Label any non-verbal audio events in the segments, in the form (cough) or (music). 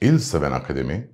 İl Seven Akademi,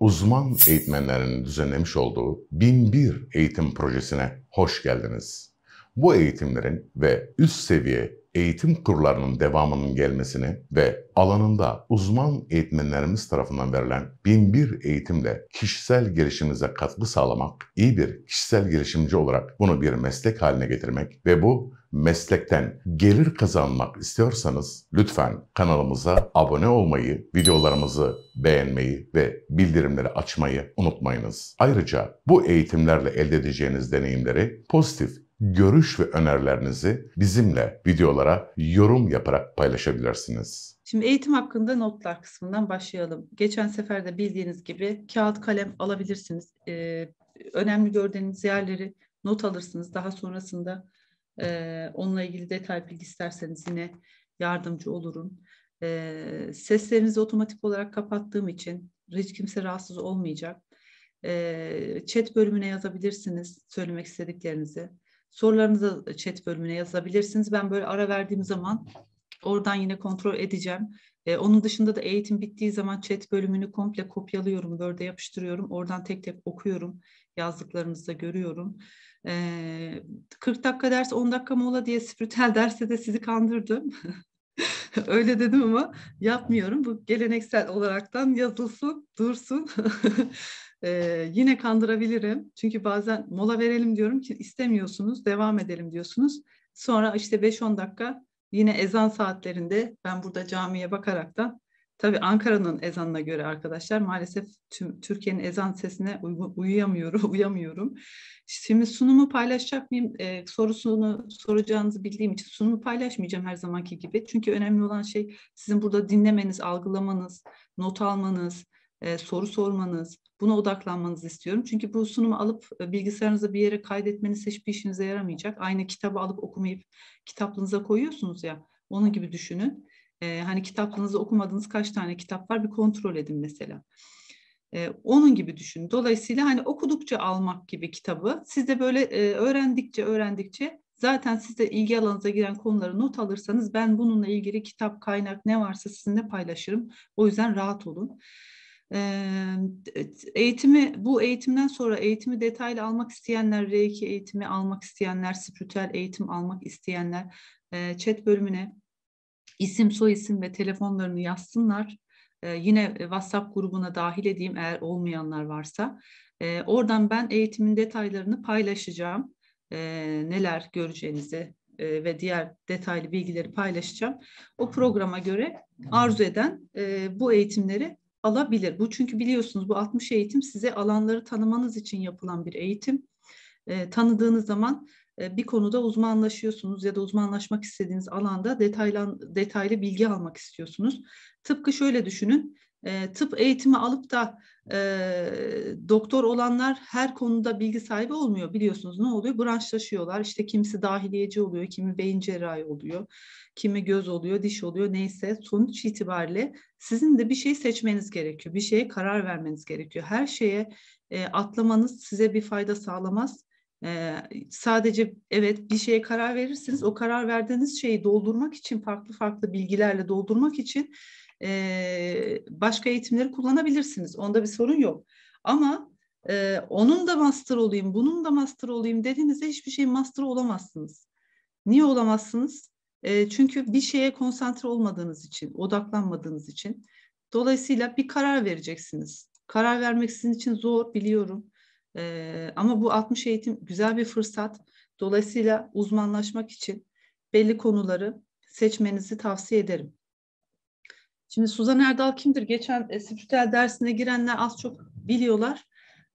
uzman eğitmenlerinin düzenlemiş olduğu 1001 eğitim projesine hoş geldiniz. Bu eğitimlerin ve üst seviye eğitim kurlarının devamının gelmesini ve alanında uzman eğitmenlerimiz tarafından verilen 1001 eğitimle kişisel gelişimize katkı sağlamak, iyi bir kişisel gelişimci olarak bunu bir meslek haline getirmek ve bu meslekten gelir kazanmak istiyorsanız lütfen kanalımıza abone olmayı, videolarımızı beğenmeyi ve bildirimleri açmayı unutmayınız. Ayrıca bu eğitimlerle elde edeceğiniz deneyimleri pozitif görüş ve önerilerinizi bizimle videolara yorum yaparak paylaşabilirsiniz. Şimdi eğitim hakkında notlar kısmından başlayalım. Geçen sefer de bildiğiniz gibi kağıt kalem alabilirsiniz. Ee, önemli gördüğünüz yerleri not alırsınız. Daha sonrasında e, onunla ilgili detay bilgi isterseniz yine yardımcı olurum. E, seslerinizi otomatik olarak kapattığım için hiç kimse rahatsız olmayacak. E, chat bölümüne yazabilirsiniz söylemek istediklerinizi. Sorularınızı chat bölümüne yazabilirsiniz. Ben böyle ara verdiğim zaman oradan yine kontrol edeceğim. E, onun dışında da eğitim bittiği zaman chat bölümünü komple kopyalıyorum, Word'e yapıştırıyorum. Oradan tek tek okuyorum, yazdıklarınızı da görüyorum. E, 40 dakika ders 10 dakika mola diye spiritüel (laughs) derste de sizi kandırdım. (laughs) Öyle dedim ama yapmıyorum. Bu geleneksel olaraktan yazılsın, dursun. (laughs) Ee, yine kandırabilirim. Çünkü bazen mola verelim diyorum ki istemiyorsunuz, devam edelim diyorsunuz. Sonra işte 5-10 dakika yine ezan saatlerinde ben burada camiye bakaraktan Tabii Ankara'nın ezanına göre arkadaşlar maalesef tüm Türkiye'nin ezan sesine uyuyamıyorum, (laughs) uyamıyorum. Şimdi sunumu paylaşacak mıyım e, sorusunu soracağınızı bildiğim için sunumu paylaşmayacağım her zamanki gibi. Çünkü önemli olan şey sizin burada dinlemeniz, algılamanız, not almanız, e, soru sormanız, buna odaklanmanızı istiyorum. Çünkü bu sunumu alıp e, bilgisayarınıza bir yere kaydetmeniz hiçbir işinize yaramayacak. Aynı kitabı alıp okumayıp kitaplığınıza koyuyorsunuz ya, onun gibi düşünün e, hani kitaplığınızda okumadığınız kaç tane kitap var bir kontrol edin mesela. E, onun gibi düşün. Dolayısıyla hani okudukça almak gibi kitabı siz de böyle e, öğrendikçe öğrendikçe zaten siz de ilgi alanınıza giren konuları not alırsanız ben bununla ilgili kitap, kaynak ne varsa sizinle paylaşırım. O yüzden rahat olun. Ee, eğitimi bu eğitimden sonra eğitimi detaylı almak isteyenler, R2 eğitimi almak isteyenler, spiritüel eğitim almak isteyenler e, chat bölümüne isim, soyisim ve telefonlarını yazsınlar. Ee, yine e, WhatsApp grubuna dahil edeyim eğer olmayanlar varsa. Ee, oradan ben eğitimin detaylarını paylaşacağım. Ee, neler göreceğinizi e, ve diğer detaylı bilgileri paylaşacağım. O programa göre arzu eden e, bu eğitimleri alabilir. Bu çünkü biliyorsunuz bu 60 eğitim size alanları tanımanız için yapılan bir eğitim. E, tanıdığınız zaman bir konuda uzmanlaşıyorsunuz ya da uzmanlaşmak istediğiniz alanda detaylan, detaylı bilgi almak istiyorsunuz. Tıpkı şöyle düşünün, tıp eğitimi alıp da doktor olanlar her konuda bilgi sahibi olmuyor biliyorsunuz ne oluyor branşlaşıyorlar işte kimisi dahiliyeci oluyor kimi beyin cerrahi oluyor kimi göz oluyor diş oluyor neyse sonuç itibariyle sizin de bir şey seçmeniz gerekiyor bir şeye karar vermeniz gerekiyor her şeye atlamanız size bir fayda sağlamaz ee, sadece evet bir şeye karar verirsiniz. O karar verdiğiniz şeyi doldurmak için farklı farklı bilgilerle doldurmak için e, başka eğitimleri kullanabilirsiniz. Onda bir sorun yok. Ama e, onun da master olayım, bunun da master olayım dediğinizde hiçbir şey master olamazsınız. Niye olamazsınız? E, çünkü bir şeye konsantre olmadığınız için, odaklanmadığınız için. Dolayısıyla bir karar vereceksiniz. Karar vermek sizin için zor biliyorum. E, ama bu 60 eğitim güzel bir fırsat. Dolayısıyla uzmanlaşmak için belli konuları seçmenizi tavsiye ederim. Şimdi Suzan Erdal kimdir? Geçen e, spiritüel dersine girenler az çok biliyorlar.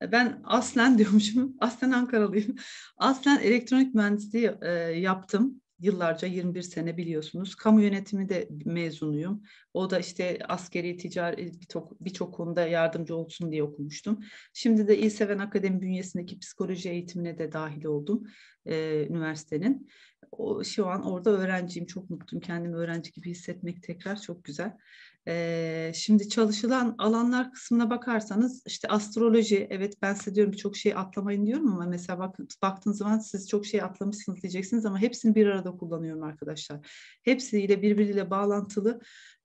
Ben aslen (laughs) diyormuşum, aslen Ankaralıyım. Aslen elektronik mühendisliği e, yaptım yıllarca 21 sene biliyorsunuz. Kamu yönetimi de mezunuyum. O da işte askeri ticari e, birçok birçok konuda yardımcı olsun diye okumuştum. Şimdi de İlseven Akademi bünyesindeki psikoloji eğitimine de dahil oldum e, üniversitenin. O, şu an orada öğrenciyim. Çok mutluyum. Kendimi öğrenci gibi hissetmek tekrar çok güzel şimdi çalışılan alanlar kısmına bakarsanız işte astroloji, evet ben size diyorum birçok şey atlamayın diyorum ama mesela bak, baktığınız zaman siz çok şey atlamışsınız diyeceksiniz ama hepsini bir arada kullanıyorum arkadaşlar. Hepsiyle birbiriyle bağlantılı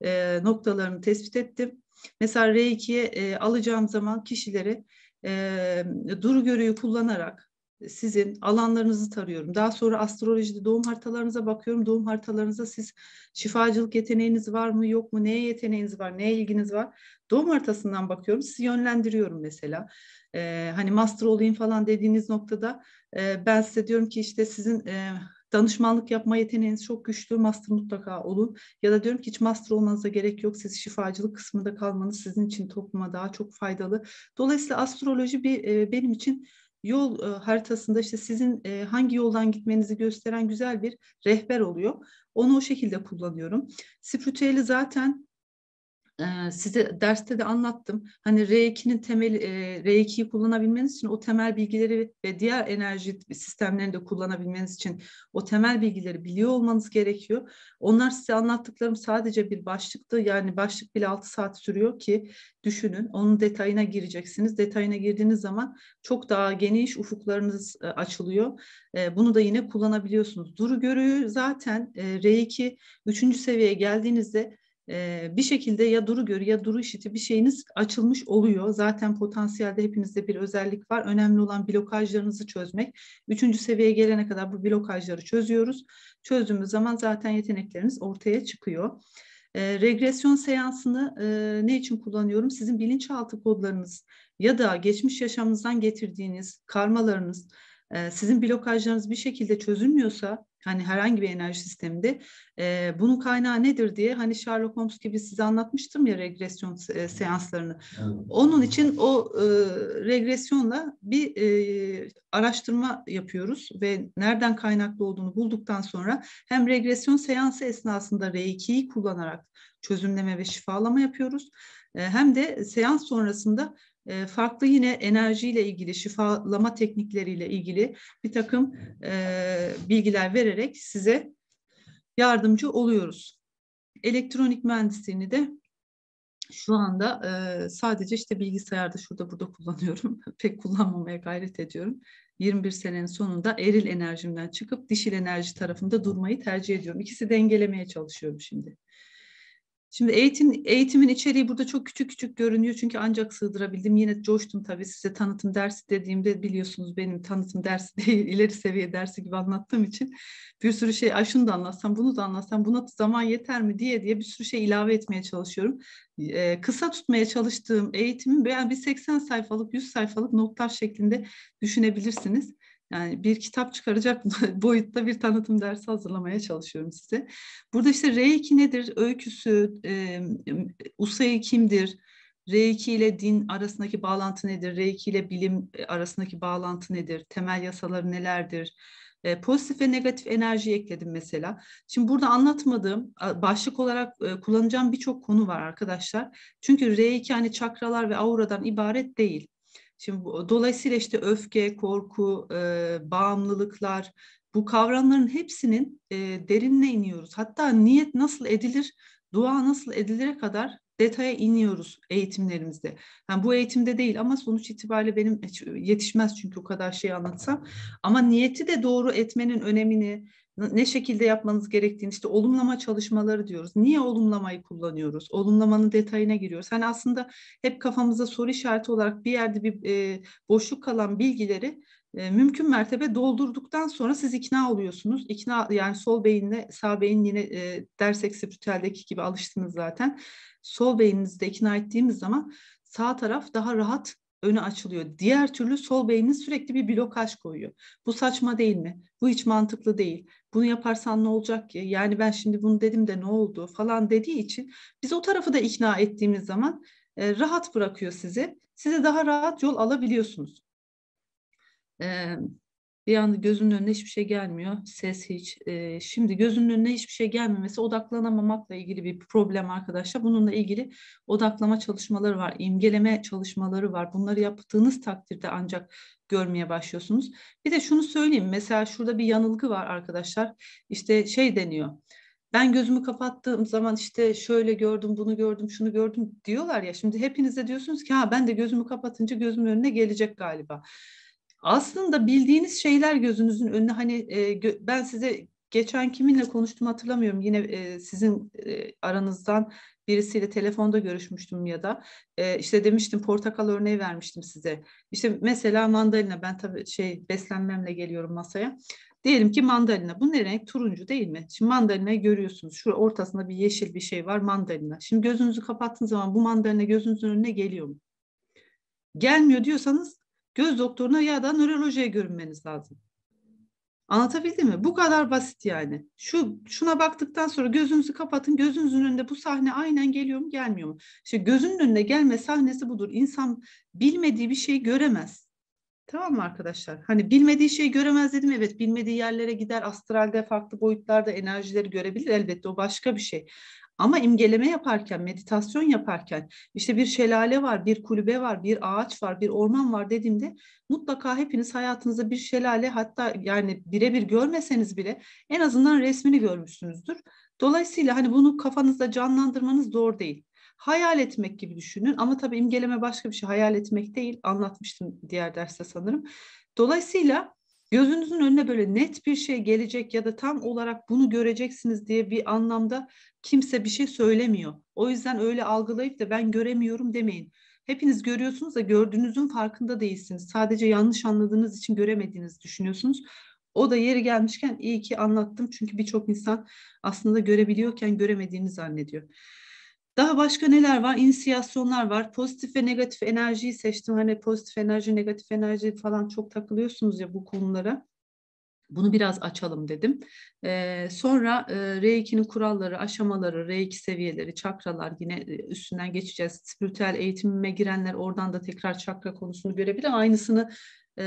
e, noktalarını tespit ettim. Mesela R2'ye e, alacağım zaman kişileri e, duru görüyü kullanarak sizin alanlarınızı tarıyorum. Daha sonra astrolojide doğum haritalarınıza bakıyorum. Doğum haritalarınıza siz şifacılık yeteneğiniz var mı yok mu? Neye yeteneğiniz var? Neye ilginiz var? Doğum haritasından bakıyorum. Sizi yönlendiriyorum mesela. Ee, hani master olayım falan dediğiniz noktada e, ben size diyorum ki işte sizin e, danışmanlık yapma yeteneğiniz çok güçlü. Master mutlaka olun. Ya da diyorum ki hiç master olmanıza gerek yok. Siz şifacılık kısmında kalmanız sizin için topluma daha çok faydalı. Dolayısıyla astroloji bir e, benim için yol e, haritasında işte sizin e, hangi yoldan gitmenizi gösteren güzel bir rehber oluyor. Onu o şekilde kullanıyorum. Spiritüeli zaten size derste de anlattım. Hani R2'nin temel R2'yi kullanabilmeniz için o temel bilgileri ve diğer enerji sistemlerini de kullanabilmeniz için o temel bilgileri biliyor olmanız gerekiyor. Onlar size anlattıklarım sadece bir başlıktı. Yani başlık bile 6 saat sürüyor ki düşünün. Onun detayına gireceksiniz. Detayına girdiğiniz zaman çok daha geniş ufuklarınız açılıyor. Bunu da yine kullanabiliyorsunuz. Duru görüyü zaten R2 3. seviyeye geldiğinizde bir şekilde ya duru görü ya duru işiti bir şeyiniz açılmış oluyor. Zaten potansiyelde hepinizde bir özellik var. Önemli olan blokajlarınızı çözmek. Üçüncü seviyeye gelene kadar bu blokajları çözüyoruz. Çözdüğümüz zaman zaten yetenekleriniz ortaya çıkıyor. regresyon seansını ne için kullanıyorum? Sizin bilinçaltı kodlarınız ya da geçmiş yaşamınızdan getirdiğiniz karmalarınız, sizin blokajlarınız bir şekilde çözülmüyorsa hani herhangi bir enerji sisteminde e, bunun kaynağı nedir diye hani Sherlock Holmes gibi size anlatmıştım ya regresyon e, seanslarını. Evet. Onun için o e, regresyonla bir e, araştırma yapıyoruz ve nereden kaynaklı olduğunu bulduktan sonra hem regresyon seansı esnasında R2'yi kullanarak çözümleme ve şifalama yapıyoruz. E, hem de seans sonrasında farklı yine enerjiyle ilgili, şifalama teknikleriyle ilgili bir takım e, bilgiler vererek size yardımcı oluyoruz. Elektronik mühendisliğini de şu anda e, sadece işte bilgisayarda şurada burada kullanıyorum. (laughs) Pek kullanmamaya gayret ediyorum. 21 senenin sonunda eril enerjimden çıkıp dişil enerji tarafında durmayı tercih ediyorum. İkisi dengelemeye çalışıyorum şimdi. Şimdi eğitim eğitimin içeriği burada çok küçük küçük görünüyor çünkü ancak sığdırabildim. Yine coştum tabii size tanıtım dersi dediğimde biliyorsunuz benim tanıtım dersi (laughs) değil ileri seviye dersi gibi anlattığım için bir sürü şey Aşını da anlatsam bunu da anlatsam buna zaman yeter mi diye diye bir sürü şey ilave etmeye çalışıyorum. Ee, kısa tutmaya çalıştığım eğitimin yani bir 80 sayfalık 100 sayfalık notlar şeklinde düşünebilirsiniz. Yani bir kitap çıkaracak (laughs) boyutta bir tanıtım dersi hazırlamaya çalışıyorum size. Burada işte R2 nedir? Öyküsü, e, USA'yı kimdir? R2 ile din arasındaki bağlantı nedir? R2 ile bilim arasındaki bağlantı nedir? Temel yasaları nelerdir? E, pozitif ve negatif enerji ekledim mesela. Şimdi burada anlatmadığım, başlık olarak e, kullanacağım birçok konu var arkadaşlar. Çünkü R2 hani çakralar ve auradan ibaret değil. Şimdi dolayısıyla işte öfke, korku, e, bağımlılıklar bu kavramların hepsinin e, derinine iniyoruz. Hatta niyet nasıl edilir, dua nasıl edilire kadar detaya iniyoruz eğitimlerimizde. Yani bu eğitimde değil ama sonuç itibariyle benim yetişmez çünkü o kadar şey anlatsam. Ama niyeti de doğru etmenin önemini, ne şekilde yapmanız gerektiğini işte olumlama çalışmaları diyoruz. Niye olumlamayı kullanıyoruz? Olumlamanın detayına giriyoruz. Hani aslında hep kafamızda soru işareti olarak bir yerde bir e, boşluk kalan bilgileri e, mümkün mertebe doldurduktan sonra siz ikna oluyorsunuz. İkna yani sol beyinle sağ beyin yine e, dersek spiritüeldeki gibi alıştınız zaten. Sol beyninizde ikna ettiğimiz zaman sağ taraf daha rahat önü açılıyor. Diğer türlü sol beyniniz sürekli bir blokaj koyuyor. Bu saçma değil mi? Bu hiç mantıklı değil. Bunu yaparsan ne olacak ki? Yani ben şimdi bunu dedim de ne oldu falan dediği için biz o tarafı da ikna ettiğimiz zaman e, rahat bırakıyor sizi. Size daha rahat yol alabiliyorsunuz. E, bir anda gözünün önüne hiçbir şey gelmiyor. Ses hiç. E, şimdi gözünün önüne hiçbir şey gelmemesi odaklanamamakla ilgili bir problem arkadaşlar. Bununla ilgili odaklama çalışmaları var. imgeleme çalışmaları var. Bunları yaptığınız takdirde ancak görmeye başlıyorsunuz. Bir de şunu söyleyeyim. Mesela şurada bir yanılgı var arkadaşlar. İşte şey deniyor. Ben gözümü kapattığım zaman işte şöyle gördüm, bunu gördüm, şunu gördüm diyorlar ya. Şimdi hepiniz de diyorsunuz ki ha ben de gözümü kapatınca gözümün önüne gelecek galiba. Aslında bildiğiniz şeyler gözünüzün önüne hani e, gö- ben size geçen kiminle konuştum hatırlamıyorum. Yine e, sizin e, aranızdan birisiyle telefonda görüşmüştüm ya da e, işte demiştim portakal örneği vermiştim size. İşte mesela mandalina ben tabii şey beslenmemle geliyorum masaya. Diyelim ki mandalina. Bu ne renk? Turuncu değil mi? Şimdi mandalina görüyorsunuz. Şurada ortasında bir yeşil bir şey var mandalina. Şimdi gözünüzü kapattığınız zaman bu mandalina gözünüzün önüne geliyor mu? Gelmiyor diyorsanız göz doktoruna ya da nörolojiye görünmeniz lazım. Anlatabildim mi? Bu kadar basit yani. Şu şuna baktıktan sonra gözünüzü kapatın. Gözünüzün önünde bu sahne aynen geliyor mu, gelmiyor mu? İşte gözünün önünde gelme sahnesi budur. İnsan bilmediği bir şeyi göremez. Tamam mı arkadaşlar? Hani bilmediği şeyi göremez dedim. Evet, bilmediği yerlere gider, astralde farklı boyutlarda enerjileri görebilir. Elbette o başka bir şey. Ama imgeleme yaparken, meditasyon yaparken işte bir şelale var, bir kulübe var, bir ağaç var, bir orman var dediğimde mutlaka hepiniz hayatınızda bir şelale hatta yani birebir görmeseniz bile en azından resmini görmüşsünüzdür. Dolayısıyla hani bunu kafanızda canlandırmanız doğru değil. Hayal etmek gibi düşünün ama tabii imgeleme başka bir şey hayal etmek değil anlatmıştım diğer derste sanırım. Dolayısıyla Gözünüzün önüne böyle net bir şey gelecek ya da tam olarak bunu göreceksiniz diye bir anlamda kimse bir şey söylemiyor. O yüzden öyle algılayıp da ben göremiyorum demeyin. Hepiniz görüyorsunuz da gördüğünüzün farkında değilsiniz. Sadece yanlış anladığınız için göremediğinizi düşünüyorsunuz. O da yeri gelmişken iyi ki anlattım çünkü birçok insan aslında görebiliyorken göremediğini zannediyor. Daha başka neler var? İnisiyasyonlar var. Pozitif ve negatif enerjiyi seçtim. Hani pozitif enerji, negatif enerji falan çok takılıyorsunuz ya bu konulara. Bunu biraz açalım dedim. Ee, sonra e, R2'nin kuralları, aşamaları, R2 seviyeleri, çakralar yine e, üstünden geçeceğiz. Spiritüel eğitimime girenler oradan da tekrar çakra konusunu görebilir. Aynısını e,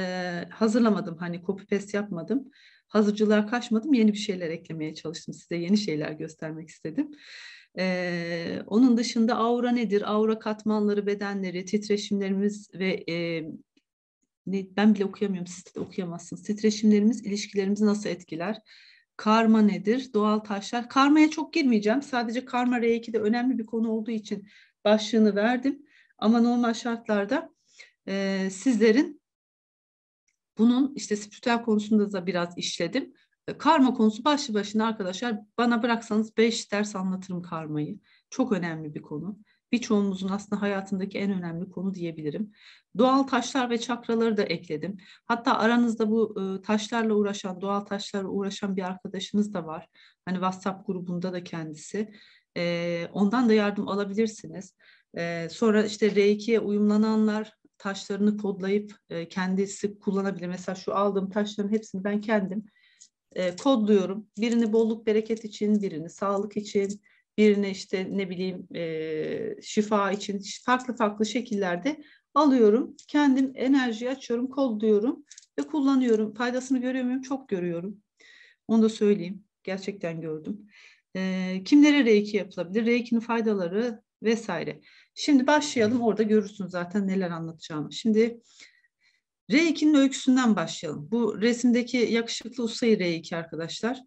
hazırlamadım hani copy paste yapmadım. Hazırcılığa kaçmadım. Yeni bir şeyler eklemeye çalıştım. Size yeni şeyler göstermek istedim. Ee, onun dışında aura nedir? Aura katmanları, bedenleri, titreşimlerimiz ve e, ne, ben bile okuyamıyorum, siz de okuyamazsınız. Titreşimlerimiz ilişkilerimizi nasıl etkiler? Karma nedir? Doğal taşlar. Karmaya çok girmeyeceğim. Sadece karma r de önemli bir konu olduğu için başlığını verdim. Ama normal şartlarda e, sizlerin bunun işte spiritüel konusunda da biraz işledim. Karma konusu başlı başına arkadaşlar bana bıraksanız 5 ders anlatırım karmayı. Çok önemli bir konu. Birçoğumuzun aslında hayatındaki en önemli konu diyebilirim. Doğal taşlar ve çakraları da ekledim. Hatta aranızda bu e, taşlarla uğraşan, doğal taşlarla uğraşan bir arkadaşınız da var. Hani WhatsApp grubunda da kendisi. E, ondan da yardım alabilirsiniz. E, sonra işte R2'ye uyumlananlar taşlarını kodlayıp kendisi kullanabilir. Mesela şu aldığım taşların hepsini ben kendim e, kodluyorum. Birini bolluk bereket için, birini sağlık için, birini işte ne bileyim e, şifa için farklı farklı şekillerde alıyorum. Kendim enerji açıyorum, kodluyorum ve kullanıyorum. Faydasını görüyor muyum? Çok görüyorum. Onu da söyleyeyim. Gerçekten gördüm. E, kimlere reiki yapılabilir? Reiki'nin faydaları vesaire. Şimdi başlayalım. Orada görürsün zaten neler anlatacağımı. Şimdi R2'nin öyküsünden başlayalım. Bu resimdeki yakışıklı ustayı R2 arkadaşlar.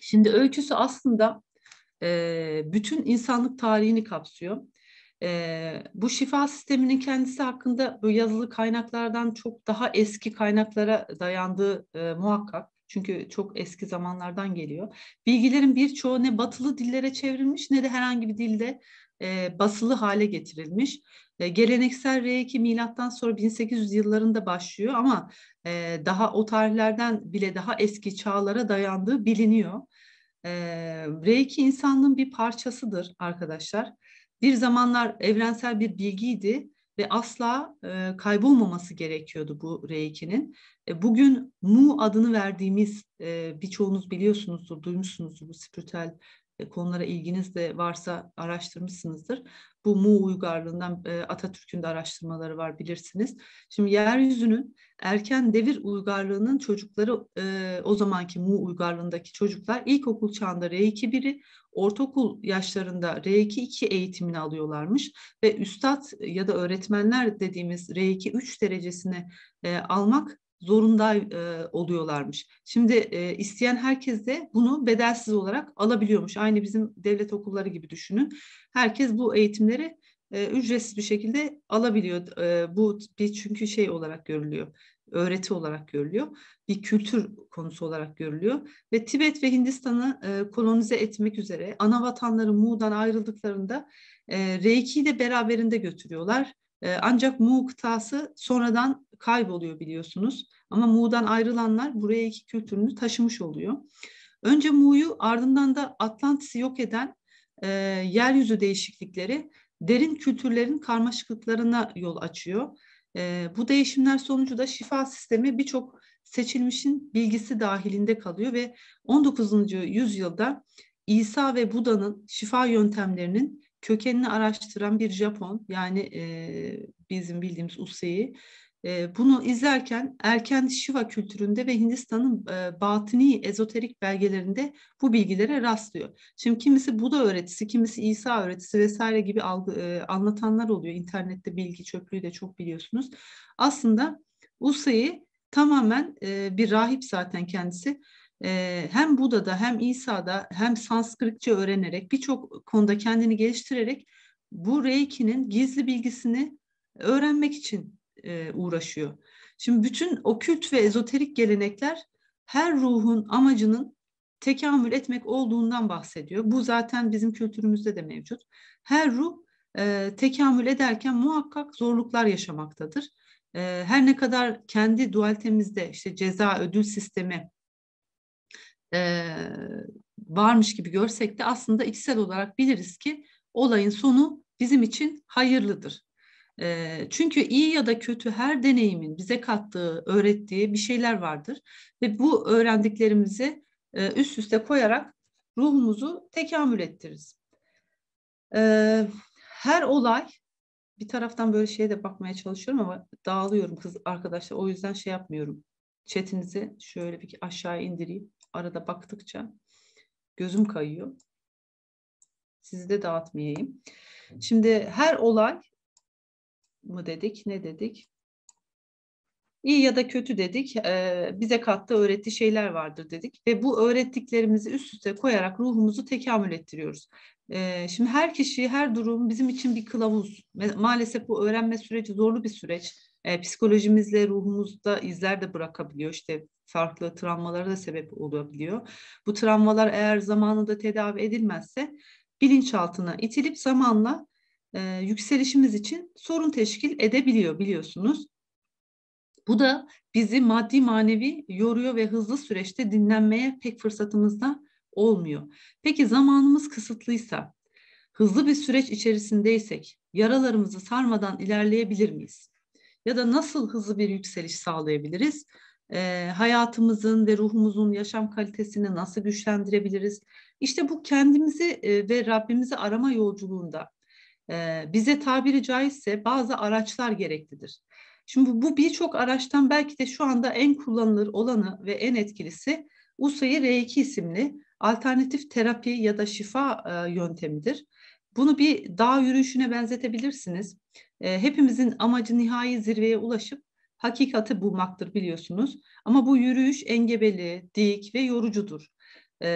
Şimdi öyküsü aslında e, bütün insanlık tarihini kapsıyor. E, bu şifa sisteminin kendisi hakkında bu yazılı kaynaklardan çok daha eski kaynaklara dayandığı e, muhakkak. Çünkü çok eski zamanlardan geliyor. Bilgilerin birçoğu ne batılı dillere çevrilmiş ne de herhangi bir dilde e, basılı hale getirilmiş. E, geleneksel R2 milattan sonra 1800 yıllarında başlıyor ama e, daha o tarihlerden bile daha eski çağlara dayandığı biliniyor. E, R2 insanlığın bir parçasıdır arkadaşlar. Bir zamanlar evrensel bir bilgiydi ve asla e, kaybolmaması gerekiyordu bu R2'nin. E, bugün Mu adını verdiğimiz e, birçoğunuz biliyorsunuzdur, duymuşsunuzdur bu spiritüel e, konulara ilginiz de varsa araştırmışsınızdır. Bu Mu uygarlığından e, Atatürk'ün de araştırmaları var bilirsiniz. Şimdi yeryüzünün erken devir uygarlığının çocukları e, o zamanki Mu uygarlığındaki çocuklar ilkokul çağında R2 biri, ortaokul yaşlarında R2 2 eğitimini alıyorlarmış ve üstad ya da öğretmenler dediğimiz R2 3 derecesini almak zorunda e, oluyorlarmış. Şimdi e, isteyen herkes de bunu bedelsiz olarak alabiliyormuş. Aynı bizim devlet okulları gibi düşünün. Herkes bu eğitimleri e, ücretsiz bir şekilde alabiliyor. E, bu bir çünkü şey olarak görülüyor. Öğreti olarak görülüyor. Bir kültür konusu olarak görülüyor. Ve Tibet ve Hindistan'ı e, kolonize etmek üzere ana vatanları Mu'dan ayrıldıklarında e, Reiki'yi de beraberinde götürüyorlar ancak Mu kıtası sonradan kayboluyor biliyorsunuz. Ama Mu'dan ayrılanlar buraya iki kültürünü taşımış oluyor. Önce Mu'yu ardından da Atlantis'i yok eden e, yeryüzü değişiklikleri derin kültürlerin karmaşıklıklarına yol açıyor. E, bu değişimler sonucu da şifa sistemi birçok seçilmişin bilgisi dahilinde kalıyor ve 19. yüzyılda İsa ve Buda'nın şifa yöntemlerinin kökenini araştıran bir Japon yani e, bizim bildiğimiz Usei e, bunu izlerken erken Shiva kültüründe ve Hindistan'ın e, batini ezoterik belgelerinde bu bilgilere rastlıyor. Şimdi kimisi Buda öğretisi, kimisi İsa öğretisi vesaire gibi algı, e, anlatanlar oluyor. İnternette bilgi çöplüğü de çok biliyorsunuz. Aslında Usei tamamen e, bir rahip zaten kendisi e, hem Buda'da hem İsa'da hem Sanskritçe öğrenerek birçok konuda kendini geliştirerek bu Reiki'nin gizli bilgisini öğrenmek için e, uğraşıyor. Şimdi bütün okült ve ezoterik gelenekler her ruhun amacının tekamül etmek olduğundan bahsediyor. Bu zaten bizim kültürümüzde de mevcut. Her ruh e, tekamül ederken muhakkak zorluklar yaşamaktadır. E, her ne kadar kendi dualitemizde işte ceza ödül sistemi e, varmış gibi görsek de aslında içsel olarak biliriz ki olayın sonu bizim için hayırlıdır. E, çünkü iyi ya da kötü her deneyimin bize kattığı, öğrettiği bir şeyler vardır ve bu öğrendiklerimizi e, üst üste koyarak ruhumuzu tekamül ettiririz. E, her olay bir taraftan böyle şeye de bakmaya çalışıyorum ama dağılıyorum kız arkadaşlar o yüzden şey yapmıyorum. çetinizi şöyle bir aşağı indireyim arada baktıkça gözüm kayıyor. Sizi de dağıtmayayım. Şimdi her olay mı dedik, ne dedik? İyi ya da kötü dedik, ee, bize kattığı öğrettiği şeyler vardır dedik ve bu öğrettiklerimizi üst üste koyarak ruhumuzu tekamül ettiriyoruz. Ee, şimdi her kişi, her durum bizim için bir kılavuz. Maalesef bu öğrenme süreci zorlu bir süreç e, psikolojimizle ruhumuzda izler de bırakabiliyor. İşte farklı travmalara da sebep olabiliyor. Bu travmalar eğer zamanında tedavi edilmezse bilinçaltına itilip zamanla e, yükselişimiz için sorun teşkil edebiliyor biliyorsunuz. Bu da bizi maddi manevi yoruyor ve hızlı süreçte dinlenmeye pek fırsatımız da olmuyor. Peki zamanımız kısıtlıysa, hızlı bir süreç içerisindeysek yaralarımızı sarmadan ilerleyebilir miyiz? ya da nasıl hızlı bir yükseliş sağlayabiliriz? E, hayatımızın ve ruhumuzun yaşam kalitesini nasıl güçlendirebiliriz? İşte bu kendimizi e, ve Rabbimizi arama yolculuğunda e, bize tabiri caizse bazı araçlar gereklidir. Şimdi bu birçok araçtan belki de şu anda en kullanılır olanı ve en etkilisi USAID R2 isimli alternatif terapi ya da şifa e, yöntemidir. Bunu bir dağ yürüyüşüne benzetebilirsiniz. E, hepimizin amacı nihai zirveye ulaşıp hakikati bulmaktır biliyorsunuz. Ama bu yürüyüş engebeli, dik ve yorucudur. E,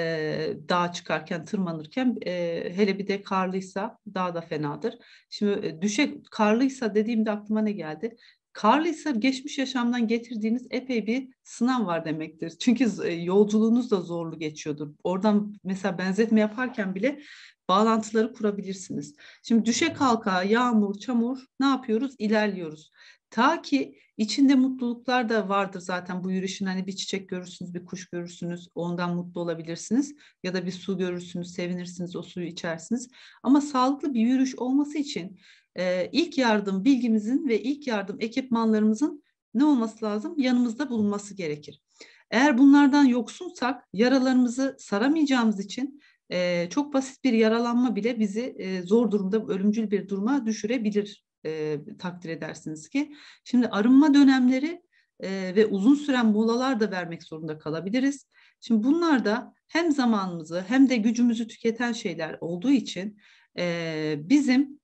dağa çıkarken, tırmanırken e, hele bir de karlıysa daha da fenadır. Şimdi e, düşe karlıysa dediğimde aklıma ne geldi? Karlı ise geçmiş yaşamdan getirdiğiniz epey bir sınav var demektir. Çünkü e, yolculuğunuz da zorlu geçiyordur. Oradan mesela benzetme yaparken bile bağlantıları kurabilirsiniz. Şimdi düşe kalka, yağmur, çamur ne yapıyoruz? İlerliyoruz. Ta ki içinde mutluluklar da vardır zaten bu yürüyüşün hani bir çiçek görürsünüz, bir kuş görürsünüz, ondan mutlu olabilirsiniz ya da bir su görürsünüz, sevinirsiniz, o suyu içersiniz. Ama sağlıklı bir yürüyüş olması için e, ilk yardım bilgimizin ve ilk yardım ekipmanlarımızın ne olması lazım? Yanımızda bulunması gerekir. Eğer bunlardan yoksunsak yaralarımızı saramayacağımız için e, çok basit bir yaralanma bile bizi e, zor durumda, ölümcül bir duruma düşürebilir e, takdir edersiniz ki. Şimdi arınma dönemleri e, ve uzun süren molalar da vermek zorunda kalabiliriz. Şimdi bunlar da hem zamanımızı hem de gücümüzü tüketen şeyler olduğu için e, bizim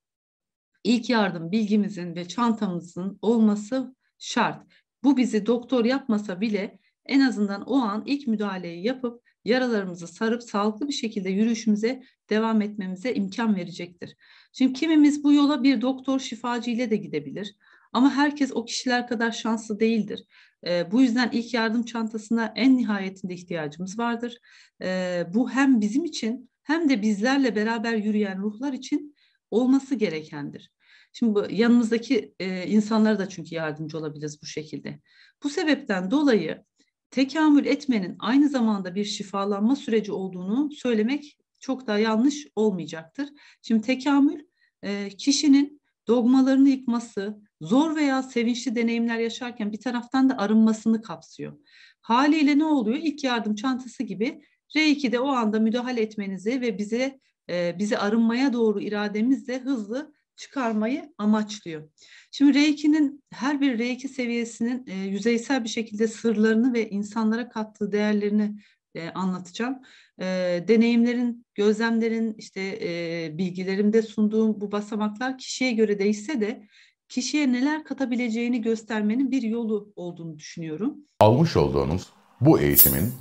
ilk yardım bilgimizin ve çantamızın olması şart. Bu bizi doktor yapmasa bile en azından o an ilk müdahaleyi yapıp yaralarımızı sarıp sağlıklı bir şekilde yürüyüşümüze devam etmemize imkan verecektir. Şimdi kimimiz bu yola bir doktor şifacı ile de gidebilir. Ama herkes o kişiler kadar şanslı değildir. E, bu yüzden ilk yardım çantasına en nihayetinde ihtiyacımız vardır. E, bu hem bizim için hem de bizlerle beraber yürüyen ruhlar için olması gerekendir. Şimdi bu yanımızdaki e, insanlara da çünkü yardımcı olabiliriz bu şekilde. Bu sebepten dolayı tekamül etmenin aynı zamanda bir şifalanma süreci olduğunu söylemek çok daha yanlış olmayacaktır. Şimdi tekamül e, kişinin dogmalarını yıkması, zor veya sevinçli deneyimler yaşarken bir taraftan da arınmasını kapsıyor. Haliyle ne oluyor? İlk yardım çantası gibi R2'de o anda müdahale etmenizi ve bize e, bizi arınmaya doğru irademizle hızlı çıkarmayı amaçlıyor. Şimdi Reiki'nin her bir Reiki seviyesinin e, yüzeysel bir şekilde sırlarını ve insanlara kattığı değerlerini e, anlatacağım. E, deneyimlerin, gözlemlerin, işte e, bilgilerimde sunduğum bu basamaklar kişiye göre değişse de kişiye neler katabileceğini göstermenin bir yolu olduğunu düşünüyorum. Almış olduğunuz bu eğitimin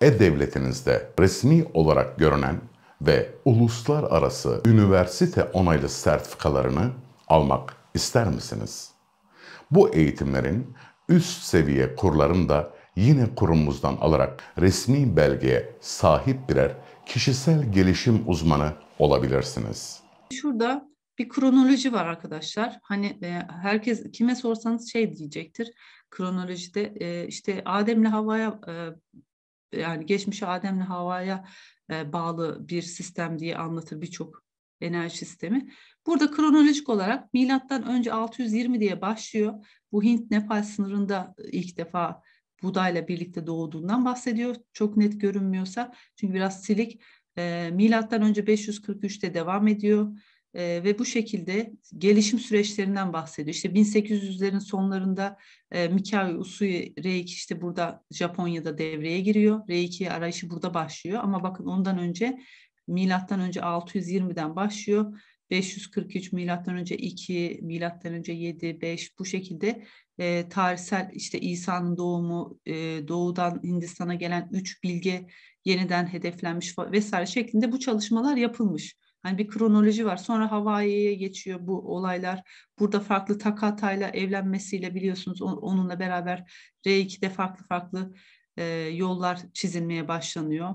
e-devletinizde resmi olarak görünen ve uluslararası üniversite onaylı sertifikalarını almak ister misiniz? Bu eğitimlerin üst seviye kurlarını da yine kurumumuzdan alarak resmi belgeye sahip birer kişisel gelişim uzmanı olabilirsiniz. Şurada bir kronoloji var arkadaşlar. Hani e, herkes kime sorsanız şey diyecektir. Kronolojide e, işte Adem'le havaya e, yani geçmişi Adem'le havaya. E, bağlı bir sistem diye anlatır birçok enerji sistemi. Burada kronolojik olarak milattan önce 620 diye başlıyor. Bu Hint-Nepal sınırında e, ilk defa Buda ile birlikte doğduğundan bahsediyor. Çok net görünmüyorsa çünkü biraz silik. E, milattan önce 543'te devam ediyor e, ve bu şekilde gelişim süreçlerinden bahsediyor. İşte 1800'lerin sonlarında e, Mikao Usui r işte burada Japonya'da devreye giriyor. Reiki arayışı burada başlıyor ama bakın ondan önce milattan önce 620'den başlıyor. 543 milattan önce 2, milattan önce 7, 5 bu şekilde e, tarihsel işte İsa'nın doğumu, e, doğudan Hindistan'a gelen 3 bilge yeniden hedeflenmiş vesaire şeklinde bu çalışmalar yapılmış. Hani bir kronoloji var. Sonra Hawaii'ye geçiyor bu olaylar. Burada farklı Takata'yla evlenmesiyle biliyorsunuz onunla beraber R2'de farklı farklı e, yollar çizilmeye başlanıyor.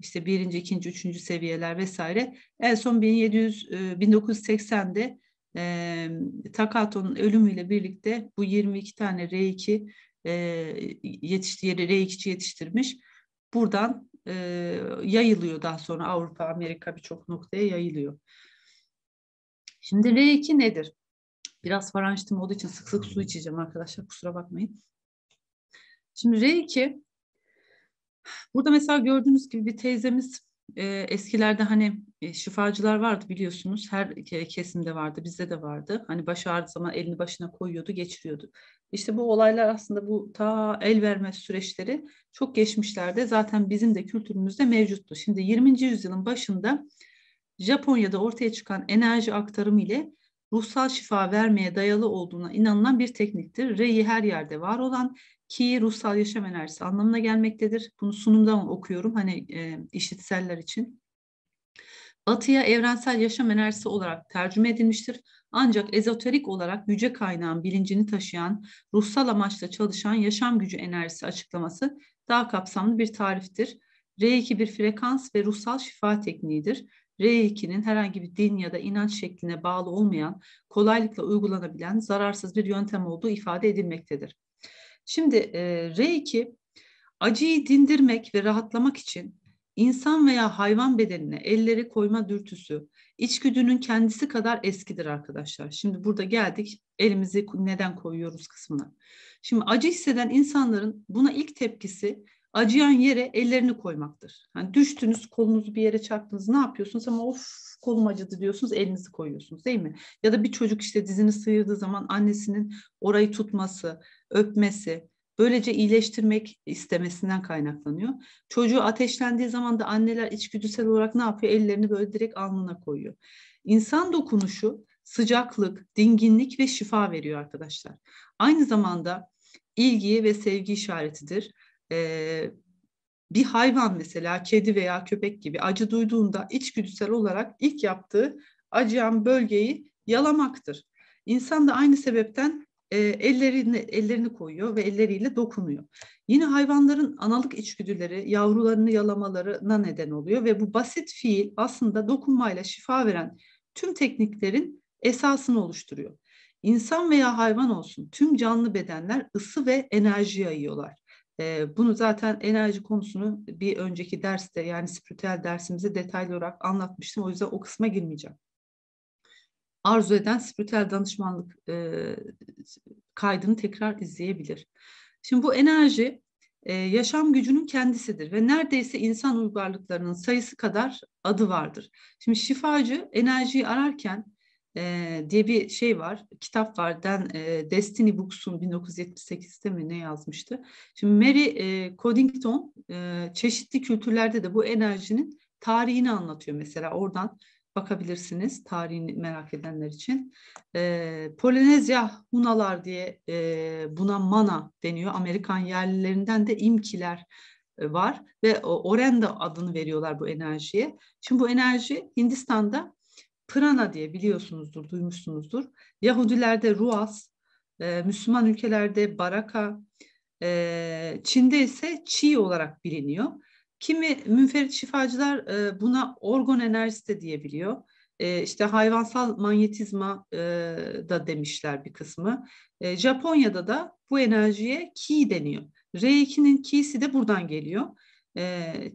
İşte birinci, ikinci, üçüncü seviyeler vesaire. En son 1700, e, 1980'de e, Takato'nun ölümüyle birlikte bu 22 tane R2 e, yetişti, R2'ci yetiştirmiş. Buradan e, yayılıyor daha sonra Avrupa, Amerika birçok noktaya yayılıyor. Şimdi R2 nedir? Biraz farançtım olduğu için sık sık su içeceğim arkadaşlar kusura bakmayın. Şimdi R2 burada mesela gördüğünüz gibi bir teyzemiz e, eskilerde hani e, şifacılar vardı biliyorsunuz. Her kesimde vardı, bizde de vardı. Hani baş ağrıdığı zaman elini başına koyuyordu, geçiriyordu. İşte bu olaylar aslında bu ta el verme süreçleri çok geçmişlerde zaten bizim de kültürümüzde mevcuttu. Şimdi 20. yüzyılın başında Japonya'da ortaya çıkan enerji aktarımı ile ruhsal şifa vermeye dayalı olduğuna inanılan bir tekniktir. Reyi her yerde var olan ki ruhsal yaşam enerjisi anlamına gelmektedir. Bunu sunumdan okuyorum hani e, işitseller için. Batıya evrensel yaşam enerjisi olarak tercüme edilmiştir. Ancak ezoterik olarak yüce kaynağın bilincini taşıyan, ruhsal amaçla çalışan yaşam gücü enerjisi açıklaması daha kapsamlı bir tariftir. R2 bir frekans ve ruhsal şifa tekniğidir. R2'nin herhangi bir din ya da inanç şekline bağlı olmayan, kolaylıkla uygulanabilen, zararsız bir yöntem olduğu ifade edilmektedir. Şimdi e, R2 acıyı dindirmek ve rahatlamak için insan veya hayvan bedenine elleri koyma dürtüsü içgüdünün kendisi kadar eskidir arkadaşlar. Şimdi burada geldik elimizi neden koyuyoruz kısmına. Şimdi acı hisseden insanların buna ilk tepkisi acıyan yere ellerini koymaktır. Yani düştünüz kolunuzu bir yere çarptınız ne yapıyorsunuz ama of kolum acıdı diyorsunuz elinizi koyuyorsunuz değil mi? Ya da bir çocuk işte dizini sıyırdığı zaman annesinin orayı tutması öpmesi, böylece iyileştirmek istemesinden kaynaklanıyor. Çocuğu ateşlendiği zaman da anneler içgüdüsel olarak ne yapıyor? Ellerini böyle direkt alnına koyuyor. İnsan dokunuşu sıcaklık, dinginlik ve şifa veriyor arkadaşlar. Aynı zamanda ilgi ve sevgi işaretidir. Ee, bir hayvan mesela kedi veya köpek gibi acı duyduğunda içgüdüsel olarak ilk yaptığı acıyan bölgeyi yalamaktır. İnsan da aynı sebepten e, ellerini ellerini koyuyor ve elleriyle dokunuyor. Yine hayvanların analık içgüdüleri yavrularını yalamalarına neden oluyor ve bu basit fiil aslında dokunmayla şifa veren tüm tekniklerin esasını oluşturuyor. İnsan veya hayvan olsun tüm canlı bedenler ısı ve enerji yayıyorlar. E, bunu zaten enerji konusunu bir önceki derste yani spiritüel dersimizde detaylı olarak anlatmıştım. O yüzden o kısma girmeyeceğim arzu eden spiritüel danışmanlık e, kaydını tekrar izleyebilir. Şimdi bu enerji e, yaşam gücünün kendisidir ve neredeyse insan uygarlıklarının sayısı kadar adı vardır. Şimdi şifacı enerjiyi ararken e, diye bir şey var, kitap var. Den e, Destiny Books'un 1978'te mi ne yazmıştı? Şimdi Mary e, Codington e, çeşitli kültürlerde de bu enerjinin tarihini anlatıyor mesela oradan bakabilirsiniz tarihini merak edenler için. E, Polinezya Hunalar diye e, buna Mana deniyor. Amerikan yerlilerinden de İmkiler e, var ve o, Orenda adını veriyorlar bu enerjiye. Şimdi bu enerji Hindistan'da Prana diye biliyorsunuzdur, duymuşsunuzdur. Yahudilerde Ruas, e, Müslüman ülkelerde Baraka, e, Çin'de ise Chi olarak biliniyor. Kimi münferit şifacılar e, buna organ enerjisi de diyebiliyor. E, işte hayvansal manyetizma e, da demişler bir kısmı. E, Japonya'da da bu enerjiye ki deniyor. Reiki'nin ki'si de buradan geliyor.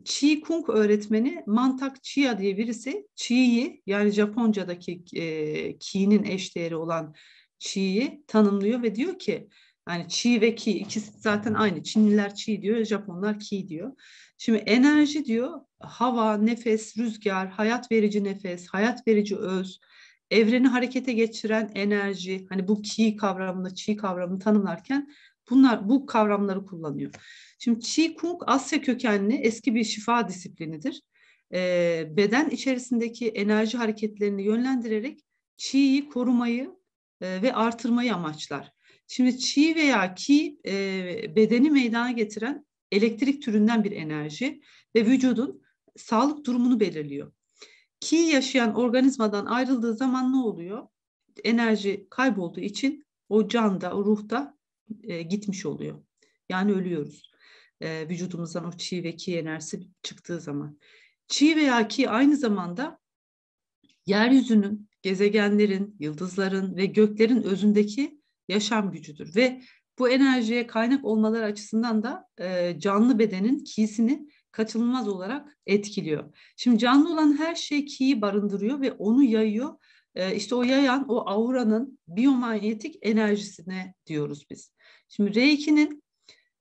Chi Kung öğretmeni Mantak Chia diye birisi Chi'yi yani Japonca'daki e, Ki'nin eşdeğeri olan Chi'yi tanımlıyor ve diyor ki yani Chi ve Ki ikisi zaten aynı. Çinliler Chi diyor, Japonlar Ki diyor. Şimdi enerji diyor hava, nefes, rüzgar, hayat verici nefes, hayat verici öz, evreni harekete geçiren enerji. Hani bu ki kavramını, çi kavramını tanımlarken bunlar bu kavramları kullanıyor. Şimdi Qi Kung Asya kökenli eski bir şifa disiplinidir. E, beden içerisindeki enerji hareketlerini yönlendirerek Qi'yi korumayı e, ve artırmayı amaçlar. Şimdi Qi veya Ki e, bedeni meydana getiren elektrik türünden bir enerji ve vücudun sağlık durumunu belirliyor. Ki yaşayan organizmadan ayrıldığı zaman ne oluyor? Enerji kaybolduğu için o can da, o ruh da e, gitmiş oluyor. Yani ölüyoruz. E, vücudumuzdan o çi ve ki enerjisi çıktığı zaman. Çi veya ki aynı zamanda yeryüzünün, gezegenlerin, yıldızların ve göklerin özündeki yaşam gücüdür ve bu enerjiye kaynak olmaları açısından da e, canlı bedenin kisini kaçınılmaz olarak etkiliyor. Şimdi canlı olan her şey kiyi barındırıyor ve onu yayıyor. E, işte o yayan o auranın biyomanyetik enerjisine diyoruz biz. Şimdi reiki'nin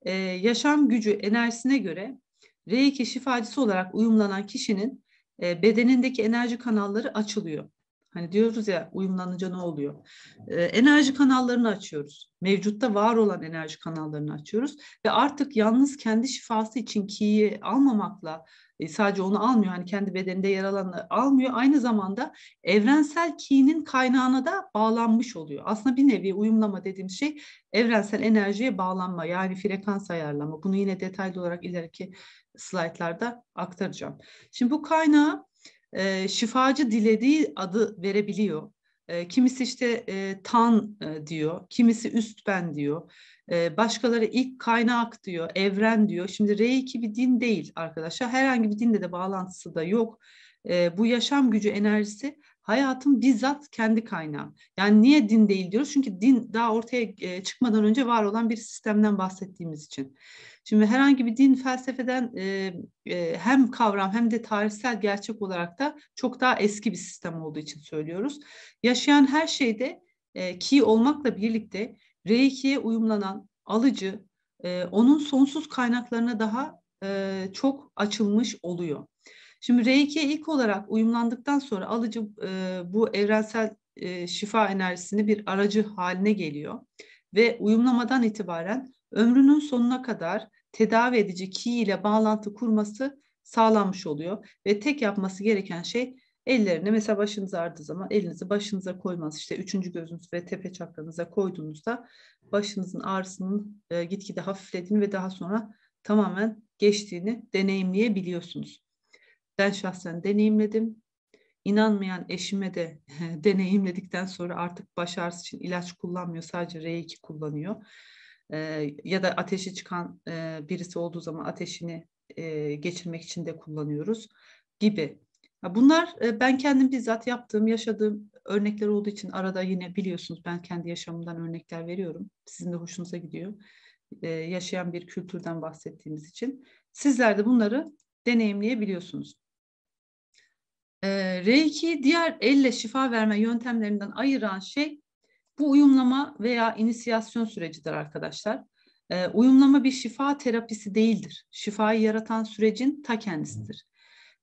e, yaşam gücü enerjisine göre reiki 2 şifacısı olarak uyumlanan kişinin e, bedenindeki enerji kanalları açılıyor. Hani diyoruz ya uyumlanınca ne oluyor? Ee, enerji kanallarını açıyoruz. Mevcutta var olan enerji kanallarını açıyoruz ve artık yalnız kendi şifası için ki'yi almamakla e, sadece onu almıyor hani kendi bedeninde yer alanı almıyor aynı zamanda evrensel ki'nin kaynağına da bağlanmış oluyor. Aslında bir nevi uyumlama dediğimiz şey evrensel enerjiye bağlanma yani frekans ayarlama. Bunu yine detaylı olarak ileriki slaytlarda aktaracağım. Şimdi bu kaynağı e, şifacı dilediği adı verebiliyor. E, kimisi işte e, tan e, diyor, kimisi üst ben diyor, e, başkaları ilk kaynak diyor, evren diyor. Şimdi reiki bir din değil arkadaşlar, herhangi bir dinle de bağlantısı da yok. E, bu yaşam gücü enerjisi hayatın bizzat kendi kaynağı. Yani niye din değil diyoruz? Çünkü din daha ortaya e, çıkmadan önce var olan bir sistemden bahsettiğimiz için. Şimdi herhangi bir din felsefeden e, e, hem kavram hem de tarihsel gerçek olarak da çok daha eski bir sistem olduğu için söylüyoruz. Yaşayan her şeyde ki olmakla birlikte R2'ye uyumlanan alıcı onun sonsuz kaynaklarına daha çok açılmış oluyor. Şimdi reiki ilk olarak uyumlandıktan sonra alıcı e, bu evrensel e, şifa enerjisini bir aracı haline geliyor ve uyumlamadan itibaren ömrünün sonuna kadar tedavi edici ki ile bağlantı kurması sağlanmış oluyor ve tek yapması gereken şey ellerini mesela başınız ağrıdığı zaman elinizi başınıza koymanız işte üçüncü gözünüz ve tepe çakranıza koyduğunuzda başınızın ağrısının e, gitgide hafiflediğini ve daha sonra tamamen geçtiğini deneyimleyebiliyorsunuz. Ben şahsen deneyimledim. İnanmayan eşime de (laughs) deneyimledikten sonra artık baş ağrısı için ilaç kullanmıyor. Sadece R2 kullanıyor. E, ya da ateşi çıkan e, birisi olduğu zaman ateşini e, geçirmek için de kullanıyoruz gibi. Bunlar e, ben kendim bizzat yaptığım, yaşadığım örnekler olduğu için arada yine biliyorsunuz ben kendi yaşamımdan örnekler veriyorum. Sizin de hoşunuza gidiyor. Ee, yaşayan bir kültürden bahsettiğimiz için. Sizler de bunları deneyimleyebiliyorsunuz. E, ee, Reiki'yi diğer elle şifa verme yöntemlerinden ayıran şey bu uyumlama veya inisiyasyon sürecidir arkadaşlar. E, uyumlama bir şifa terapisi değildir. Şifayı yaratan sürecin ta kendisidir.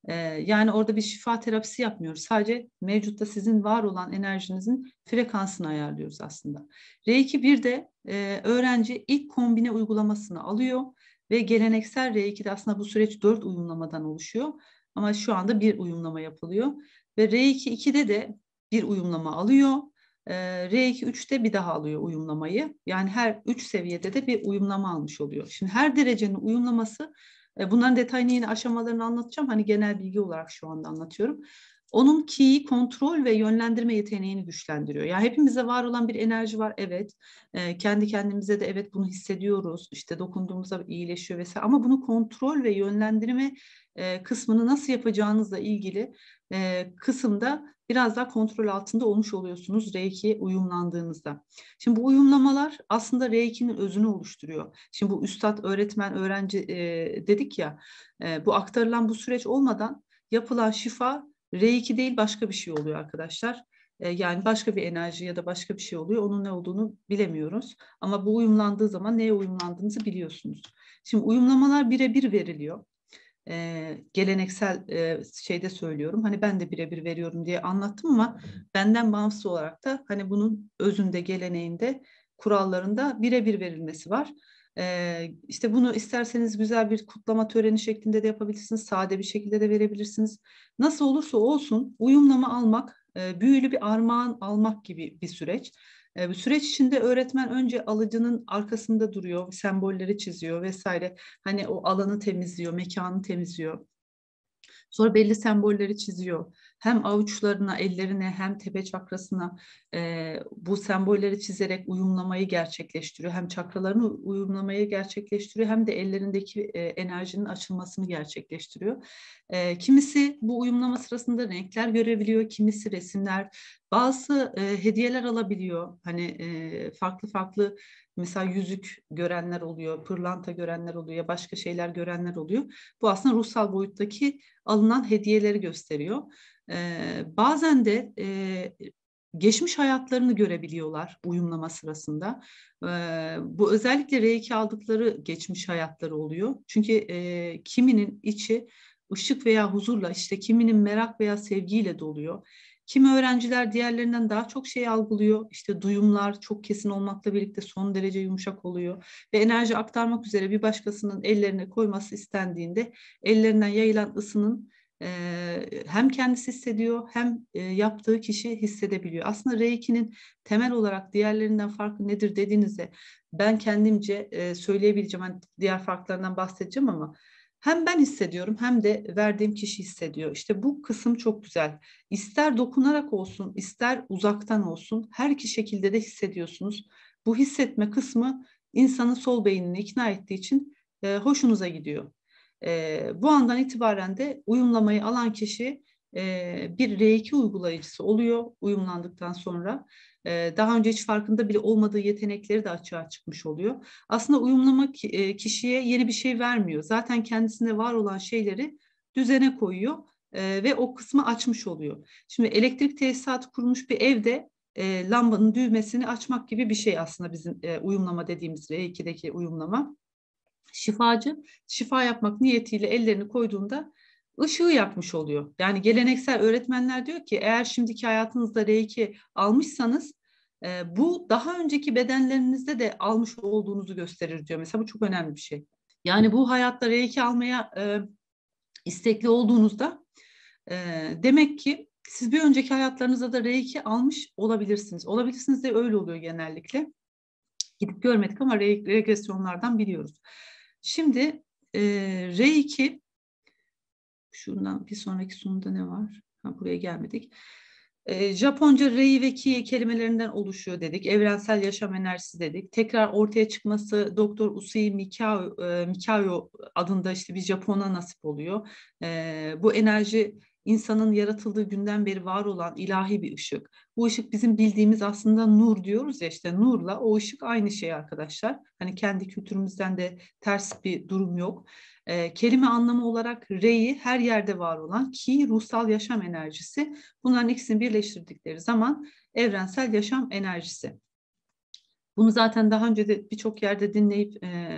E, yani orada bir şifa terapisi yapmıyoruz. Sadece mevcutta sizin var olan enerjinizin frekansını ayarlıyoruz aslında. Reiki bir de e, öğrenci ilk kombine uygulamasını alıyor ve geleneksel Reiki de aslında bu süreç dört uyumlamadan oluşuyor. Ama şu anda bir uyumlama yapılıyor. Ve R2 2'de de bir uyumlama alıyor. E, ee, R2 3'te bir daha alıyor uyumlamayı. Yani her 3 seviyede de bir uyumlama almış oluyor. Şimdi her derecenin uyumlaması e, Bunların detayını yine aşamalarını anlatacağım. Hani genel bilgi olarak şu anda anlatıyorum onun ki'yi kontrol ve yönlendirme yeteneğini güçlendiriyor. Yani hepimize var olan bir enerji var evet. E, kendi kendimize de evet bunu hissediyoruz. İşte dokunduğumuzda iyileşiyor vesaire ama bunu kontrol ve yönlendirme e, kısmını nasıl yapacağınızla ilgili e, kısımda biraz daha kontrol altında olmuş oluyorsunuz r uyumlandığınızda. Şimdi bu uyumlamalar aslında r özünü oluşturuyor. Şimdi bu üstad, öğretmen, öğrenci e, dedik ya e, bu aktarılan bu süreç olmadan yapılan şifa R2 değil başka bir şey oluyor arkadaşlar. Ee, yani başka bir enerji ya da başka bir şey oluyor. Onun ne olduğunu bilemiyoruz. Ama bu uyumlandığı zaman neye uyumlandığınızı biliyorsunuz. Şimdi uyumlamalar birebir veriliyor. E, geleneksel e, şeyde söylüyorum. Hani ben de birebir veriyorum diye anlattım ama benden bağımsız olarak da hani bunun özünde, geleneğinde, kurallarında birebir verilmesi var. E, işte bunu isterseniz güzel bir kutlama töreni şeklinde de yapabilirsiniz. Sade bir şekilde de verebilirsiniz. Nasıl olursa olsun uyumlama almak, e, büyülü bir armağan almak gibi bir süreç. E, bu süreç içinde öğretmen önce alıcının arkasında duruyor, sembolleri çiziyor vesaire. Hani o alanı temizliyor, mekanı temizliyor. Sonra belli sembolleri çiziyor. Hem avuçlarına, ellerine hem tepe çakrasına e, bu sembolleri çizerek uyumlamayı gerçekleştiriyor. Hem çakralarını uyumlamayı gerçekleştiriyor hem de ellerindeki e, enerjinin açılmasını gerçekleştiriyor. E, kimisi bu uyumlama sırasında renkler görebiliyor, kimisi resimler, bazı e, hediyeler alabiliyor. Hani e, farklı farklı Mesela yüzük görenler oluyor, pırlanta görenler oluyor başka şeyler görenler oluyor. Bu aslında ruhsal boyuttaki alınan hediyeleri gösteriyor. Ee, bazen de e, geçmiş hayatlarını görebiliyorlar uyumlama sırasında. Ee, bu özellikle r aldıkları geçmiş hayatları oluyor. Çünkü e, kiminin içi ışık veya huzurla işte kiminin merak veya sevgiyle doluyor. Kimi öğrenciler diğerlerinden daha çok şey algılıyor. İşte duyumlar çok kesin olmakla birlikte son derece yumuşak oluyor ve enerji aktarmak üzere bir başkasının ellerine koyması istendiğinde ellerinden yayılan ısının e, hem kendisi hissediyor hem e, yaptığı kişi hissedebiliyor. Aslında reiki'nin temel olarak diğerlerinden farkı nedir dediğinizde ben kendimce e, söyleyebileceğim. Hani diğer farklarından bahsedeceğim ama hem ben hissediyorum hem de verdiğim kişi hissediyor. İşte bu kısım çok güzel. İster dokunarak olsun, ister uzaktan olsun her iki şekilde de hissediyorsunuz. Bu hissetme kısmı insanın sol beynini ikna ettiği için e, hoşunuza gidiyor. E, bu andan itibaren de uyumlamayı alan kişi e, bir R2 uygulayıcısı oluyor uyumlandıktan sonra daha önce hiç farkında bile olmadığı yetenekleri de açığa çıkmış oluyor. Aslında uyumlama kişiye yeni bir şey vermiyor. Zaten kendisinde var olan şeyleri düzene koyuyor ve o kısmı açmış oluyor. Şimdi elektrik tesisatı kurmuş bir evde lambanın düğmesini açmak gibi bir şey aslında bizim uyumlama dediğimiz R2'deki uyumlama. Şifacı şifa yapmak niyetiyle ellerini koyduğunda ışığı yapmış oluyor. Yani geleneksel öğretmenler diyor ki eğer şimdiki hayatınızda R2 almışsanız e, bu daha önceki bedenlerinizde de almış olduğunuzu gösterir diyor. Mesela bu çok önemli bir şey. Yani bu hayatta R2 almaya e, istekli olduğunuzda e, demek ki siz bir önceki hayatlarınızda da R2 almış olabilirsiniz. Olabilirsiniz de öyle oluyor genellikle. Gidip görmedik ama re regresyonlardan biliyoruz. Şimdi e, R2 şundan bir sonraki sunumda ne var? Ha, buraya gelmedik. E, Japonca rei ve ki kelimelerinden oluşuyor dedik. Evrensel yaşam enerjisi dedik. Tekrar ortaya çıkması Doktor Usui Mikao, e, Mikao adında işte bir Japon'a nasip oluyor. E, bu enerji insanın yaratıldığı günden beri var olan ilahi bir ışık. Bu ışık bizim bildiğimiz aslında nur diyoruz ya işte nurla o ışık aynı şey arkadaşlar. Hani kendi kültürümüzden de ters bir durum yok. E, kelime anlamı olarak re'yi her yerde var olan ki ruhsal yaşam enerjisi. Bunların ikisini birleştirdikleri zaman evrensel yaşam enerjisi. Bunu zaten daha önce de birçok yerde dinleyip e,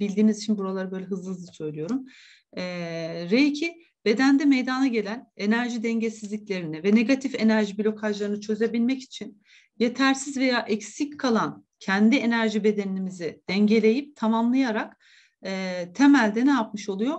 bildiğiniz için buraları böyle hızlı hızlı söylüyorum. E, ee, r bedende meydana gelen enerji dengesizliklerini ve negatif enerji blokajlarını çözebilmek için yetersiz veya eksik kalan kendi enerji bedenimizi dengeleyip tamamlayarak e, temelde ne yapmış oluyor?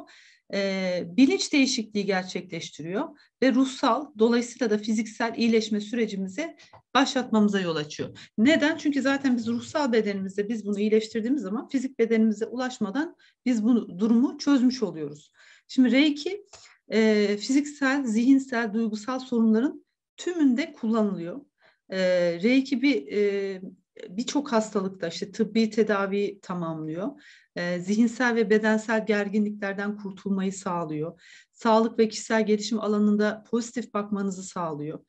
E, bilinç değişikliği gerçekleştiriyor ve ruhsal dolayısıyla da fiziksel iyileşme sürecimizi başlatmamıza yol açıyor. Neden? Çünkü zaten biz ruhsal bedenimizde biz bunu iyileştirdiğimiz zaman fizik bedenimize ulaşmadan biz bu durumu çözmüş oluyoruz. Şimdi Reiki e, fiziksel, zihinsel, duygusal sorunların tümünde kullanılıyor. E, Reiki bir e, birçok hastalıkta işte tıbbi tedavi tamamlıyor. Ee, zihinsel ve bedensel gerginliklerden kurtulmayı sağlıyor. Sağlık ve kişisel gelişim alanında pozitif bakmanızı sağlıyor.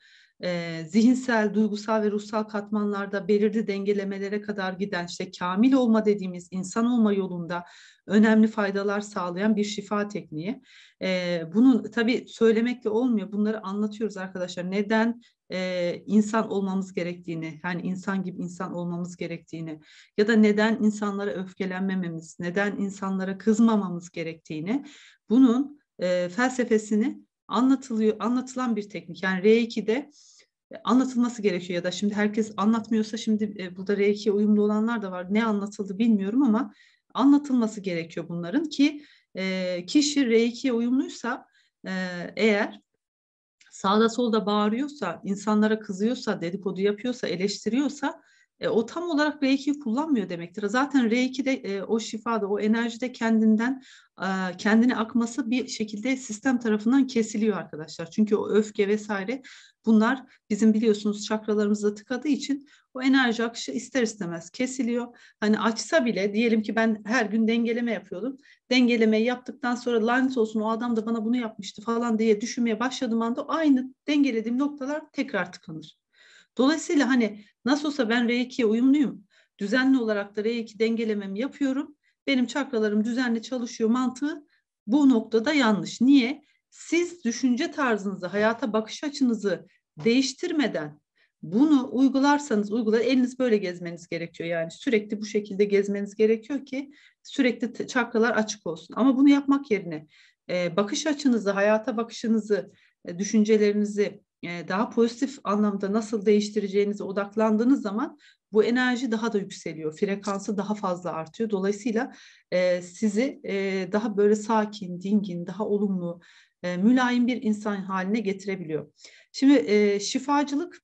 Ee, zihinsel, duygusal ve ruhsal katmanlarda belirli dengelemelere kadar giden işte kamil olma dediğimiz insan olma yolunda önemli faydalar sağlayan bir şifa tekniği. Ee, bunun tabii söylemekle olmuyor. Bunları anlatıyoruz arkadaşlar. Neden e, insan olmamız gerektiğini, yani insan gibi insan olmamız gerektiğini ya da neden insanlara öfkelenmememiz, neden insanlara kızmamamız gerektiğini bunun e, felsefesini anlatılıyor, anlatılan bir teknik. Yani R2'de e, anlatılması gerekiyor ya da şimdi herkes anlatmıyorsa şimdi e, burada R2'ye uyumlu olanlar da var. Ne anlatıldı bilmiyorum ama anlatılması gerekiyor bunların ki e, kişi R2'ye uyumluysa e, eğer sağda solda bağırıyorsa, insanlara kızıyorsa, dedikodu yapıyorsa, eleştiriyorsa e, o tam olarak R2'yi kullanmıyor demektir. Zaten r de e, o şifada, o enerjide kendinden e, kendine akması bir şekilde sistem tarafından kesiliyor arkadaşlar. Çünkü o öfke vesaire Bunlar bizim biliyorsunuz çakralarımızda tıkadığı için o enerji akışı ister istemez kesiliyor. Hani açsa bile diyelim ki ben her gün dengeleme yapıyordum. Dengelemeyi yaptıktan sonra lanet olsun o adam da bana bunu yapmıştı falan diye düşünmeye başladığım anda aynı dengelediğim noktalar tekrar tıkanır. Dolayısıyla hani nasıl olsa ben R2'ye uyumluyum. Düzenli olarak da R2 dengelememi yapıyorum. Benim çakralarım düzenli çalışıyor mantığı bu noktada yanlış. Niye? Siz düşünce tarzınızı, hayata bakış açınızı değiştirmeden bunu uygularsanız uygular eliniz böyle gezmeniz gerekiyor yani sürekli bu şekilde gezmeniz gerekiyor ki sürekli çakralar açık olsun ama bunu yapmak yerine e, bakış açınızı hayata bakışınızı e, düşüncelerinizi e, daha pozitif anlamda nasıl değiştireceğinize odaklandığınız zaman bu enerji daha da yükseliyor frekansı daha fazla artıyor dolayısıyla e, sizi e, daha böyle sakin dingin daha olumlu e, mülayim bir insan haline getirebiliyor. Şimdi e, şifacılık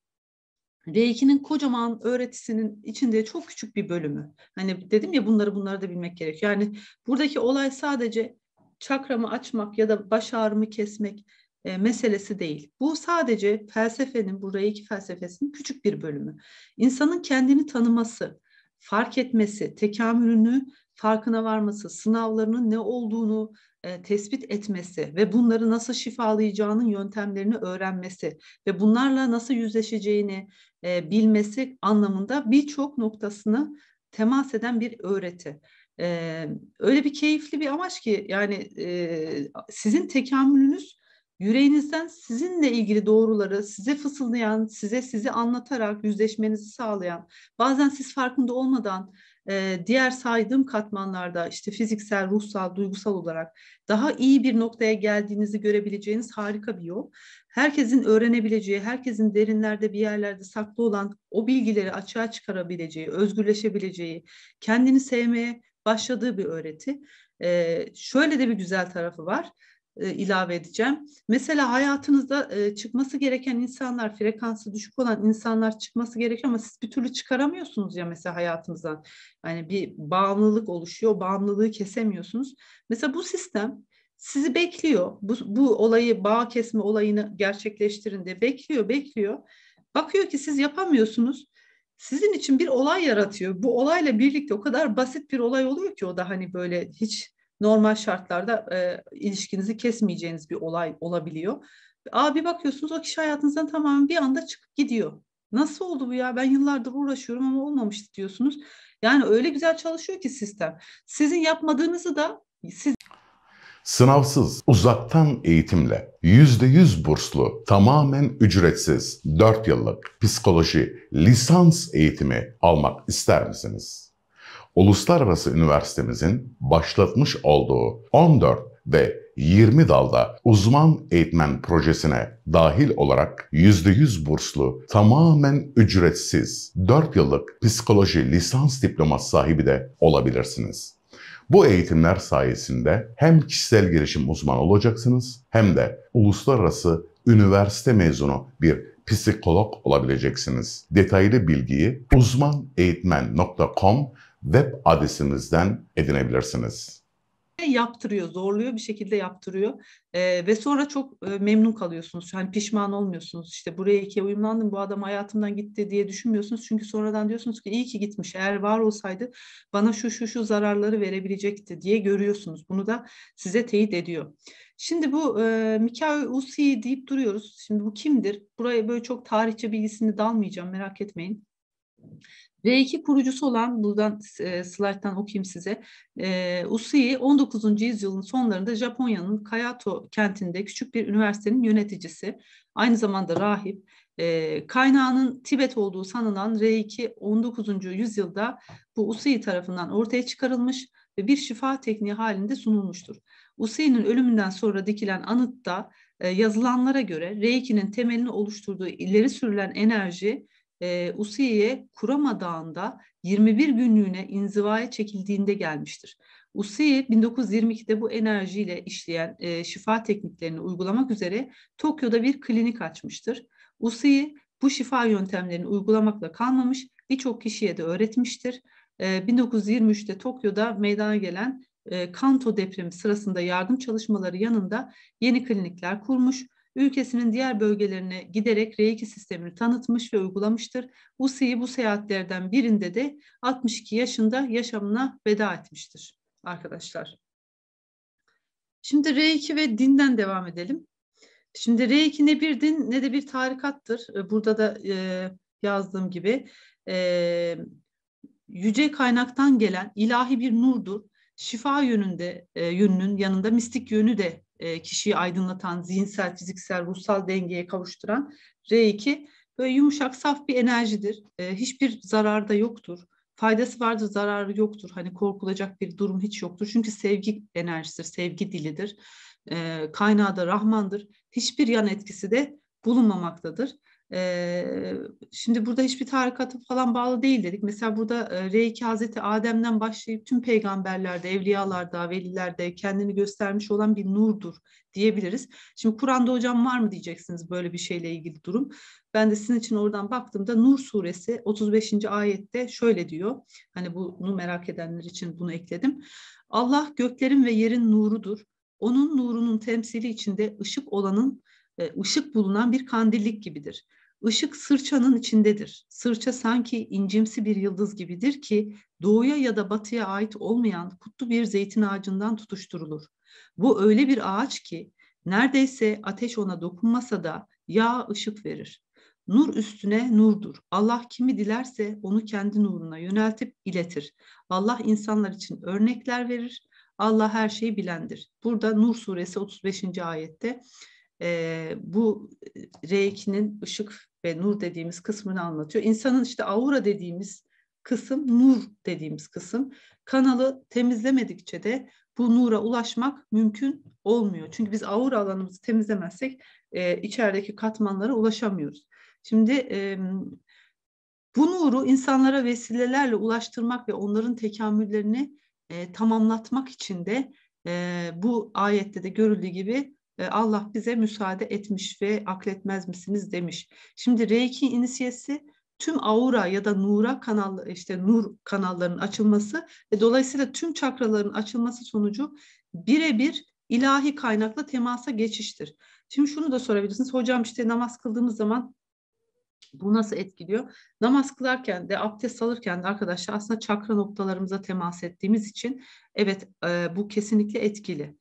r kocaman öğretisinin içinde çok küçük bir bölümü. Hani dedim ya bunları bunları da bilmek gerekiyor. Yani buradaki olay sadece çakramı açmak ya da baş ağrımı kesmek e, meselesi değil. Bu sadece felsefenin, bu r felsefesinin küçük bir bölümü. İnsanın kendini tanıması, fark etmesi, tekamülünü farkına varması, sınavlarının ne olduğunu e, tespit etmesi ve bunları nasıl şifalayacağının yöntemlerini öğrenmesi ve bunlarla nasıl yüzleşeceğini e, bilmesi anlamında birçok noktasını temas eden bir öğreti. E, öyle bir keyifli bir amaç ki yani e, sizin tekamülünüz yüreğinizden sizinle ilgili doğruları size fısıldayan, size sizi anlatarak yüzleşmenizi sağlayan, bazen siz farkında olmadan e, diğer saydığım katmanlarda işte fiziksel, ruhsal, duygusal olarak daha iyi bir noktaya geldiğinizi görebileceğiniz harika bir yol. Herkesin öğrenebileceği, herkesin derinlerde bir yerlerde saklı olan o bilgileri açığa çıkarabileceği, özgürleşebileceği, kendini sevmeye başladığı bir öğreti. E, şöyle de bir güzel tarafı var e, ilave edeceğim. Mesela hayatınızda e, çıkması gereken insanlar, frekansı düşük olan insanlar çıkması gerekiyor ama siz bir türlü çıkaramıyorsunuz ya mesela hayatınızdan. Yani bir bağımlılık oluşuyor, bağımlılığı kesemiyorsunuz. Mesela bu sistem sizi bekliyor. Bu, bu olayı, bağ kesme olayını gerçekleştirin diye bekliyor, bekliyor. Bakıyor ki siz yapamıyorsunuz sizin için bir olay yaratıyor. Bu olayla birlikte o kadar basit bir olay oluyor ki o da hani böyle hiç normal şartlarda e, ilişkinizi kesmeyeceğiniz bir olay olabiliyor. Aa bir bakıyorsunuz o kişi hayatınızdan tamamen bir anda çıkıp gidiyor. Nasıl oldu bu ya? Ben yıllardır uğraşıyorum ama olmamıştı diyorsunuz. Yani öyle güzel çalışıyor ki sistem. Sizin yapmadığınızı da siz Sınavsız, uzaktan eğitimle, yüzde yüz burslu, tamamen ücretsiz, 4 yıllık psikoloji lisans eğitimi almak ister misiniz? Uluslararası Üniversitemizin başlatmış olduğu 14 ve 20 dalda uzman eğitmen projesine dahil olarak %100 burslu, tamamen ücretsiz 4 yıllık psikoloji lisans diploması sahibi de olabilirsiniz. Bu eğitimler sayesinde hem kişisel gelişim uzmanı olacaksınız hem de uluslararası üniversite mezunu bir psikolog olabileceksiniz. Detaylı bilgiyi uzmaneğitmen.com web adresimizden edinebilirsiniz. Şey yaptırıyor, zorluyor bir şekilde yaptırıyor ee, ve sonra çok e, memnun kalıyorsunuz. yani pişman olmuyorsunuz. İşte buraya ikiye uyumlandım, bu adam hayatımdan gitti diye düşünmüyorsunuz. Çünkü sonradan diyorsunuz ki iyi ki gitmiş. Eğer var olsaydı bana şu şu şu zararları verebilecekti diye görüyorsunuz. Bunu da size teyit ediyor. Şimdi bu e, Mikael Usi deyip duruyoruz. Şimdi bu kimdir? Buraya böyle çok tarihçe bilgisini dalmayacağım merak etmeyin. R2 kurucusu olan buradan e, slayttan okuyayım size. E, Usui 19. yüzyılın sonlarında Japonya'nın Kayato kentinde küçük bir üniversitenin yöneticisi, aynı zamanda rahip, e, kaynağının Tibet olduğu sanılan R2 19. yüzyılda bu Usui tarafından ortaya çıkarılmış ve bir şifa tekniği halinde sunulmuştur. Usui'nin ölümünden sonra dikilen anıtta e, yazılanlara göre Reiki'nin temelini oluşturduğu ileri sürülen enerji e, ee, USİ'ye kuramadağında 21 günlüğüne inzivaya çekildiğinde gelmiştir. USİ 1922'de bu enerjiyle işleyen e, şifa tekniklerini uygulamak üzere Tokyo'da bir klinik açmıştır. USİ bu şifa yöntemlerini uygulamakla kalmamış birçok kişiye de öğretmiştir. E, ee, 1923'te Tokyo'da meydana gelen e, Kanto depremi sırasında yardım çalışmaları yanında yeni klinikler kurmuş ülkesinin diğer bölgelerine giderek R2 sistemini tanıtmış ve uygulamıştır. USİ bu seyahatlerden birinde de 62 yaşında yaşamına veda etmiştir arkadaşlar. Şimdi R2 ve dinden devam edelim. Şimdi R2 ne bir din ne de bir tarikattır. E, burada da e, yazdığım gibi e, yüce kaynaktan gelen ilahi bir nurdur. Şifa yönünde e, yönünün yanında mistik yönü de e, kişiyi aydınlatan, zihinsel, fiziksel, ruhsal dengeye kavuşturan R2 böyle yumuşak, saf bir enerjidir. E, hiçbir zararda yoktur. Faydası vardır, zararı yoktur. Hani korkulacak bir durum hiç yoktur. Çünkü sevgi enerjisidir, sevgi dilidir. E, kaynağı da Rahman'dır. Hiçbir yan etkisi de bulunmamaktadır şimdi burada hiçbir tarikatı falan bağlı değil dedik. Mesela burada e, R2 Hazreti Adem'den başlayıp tüm peygamberlerde, evliyalarda, velilerde kendini göstermiş olan bir nurdur diyebiliriz. Şimdi Kur'an'da hocam var mı diyeceksiniz böyle bir şeyle ilgili durum. Ben de sizin için oradan baktığımda Nur suresi 35. ayette şöyle diyor. Hani bunu merak edenler için bunu ekledim. Allah göklerin ve yerin nurudur. Onun nurunun temsili içinde ışık olanın e, ışık bulunan bir kandillik gibidir. Işık sırçanın içindedir. Sırça sanki incimsi bir yıldız gibidir ki doğuya ya da batıya ait olmayan kutlu bir zeytin ağacından tutuşturulur. Bu öyle bir ağaç ki neredeyse ateş ona dokunmasa da yağ ışık verir. Nur üstüne nurdur. Allah kimi dilerse onu kendi nuruna yöneltip iletir. Allah insanlar için örnekler verir. Allah her şeyi bilendir. Burada Nur suresi 35. ayette e, bu reykinin ışık ve nur dediğimiz kısmını anlatıyor. İnsanın işte aura dediğimiz kısım nur dediğimiz kısım. Kanalı temizlemedikçe de bu nura ulaşmak mümkün olmuyor. Çünkü biz aura alanımızı temizlemezsek e, içerideki katmanlara ulaşamıyoruz. Şimdi e, bu nuru insanlara vesilelerle ulaştırmak ve onların tekamüllerini e, tamamlatmak için de e, bu ayette de görüldüğü gibi ee, Allah bize müsaade etmiş ve akletmez misiniz demiş. Şimdi Reiki inisiyesi tüm aura ya da nura kanal işte nur kanallarının açılması ve dolayısıyla tüm çakraların açılması sonucu birebir ilahi kaynakla temasa geçiştir. Şimdi şunu da sorabilirsiniz. Hocam işte namaz kıldığımız zaman bu nasıl etkiliyor? Namaz kılarken de abdest alırken de arkadaşlar aslında çakra noktalarımıza temas ettiğimiz için evet e, bu kesinlikle etkili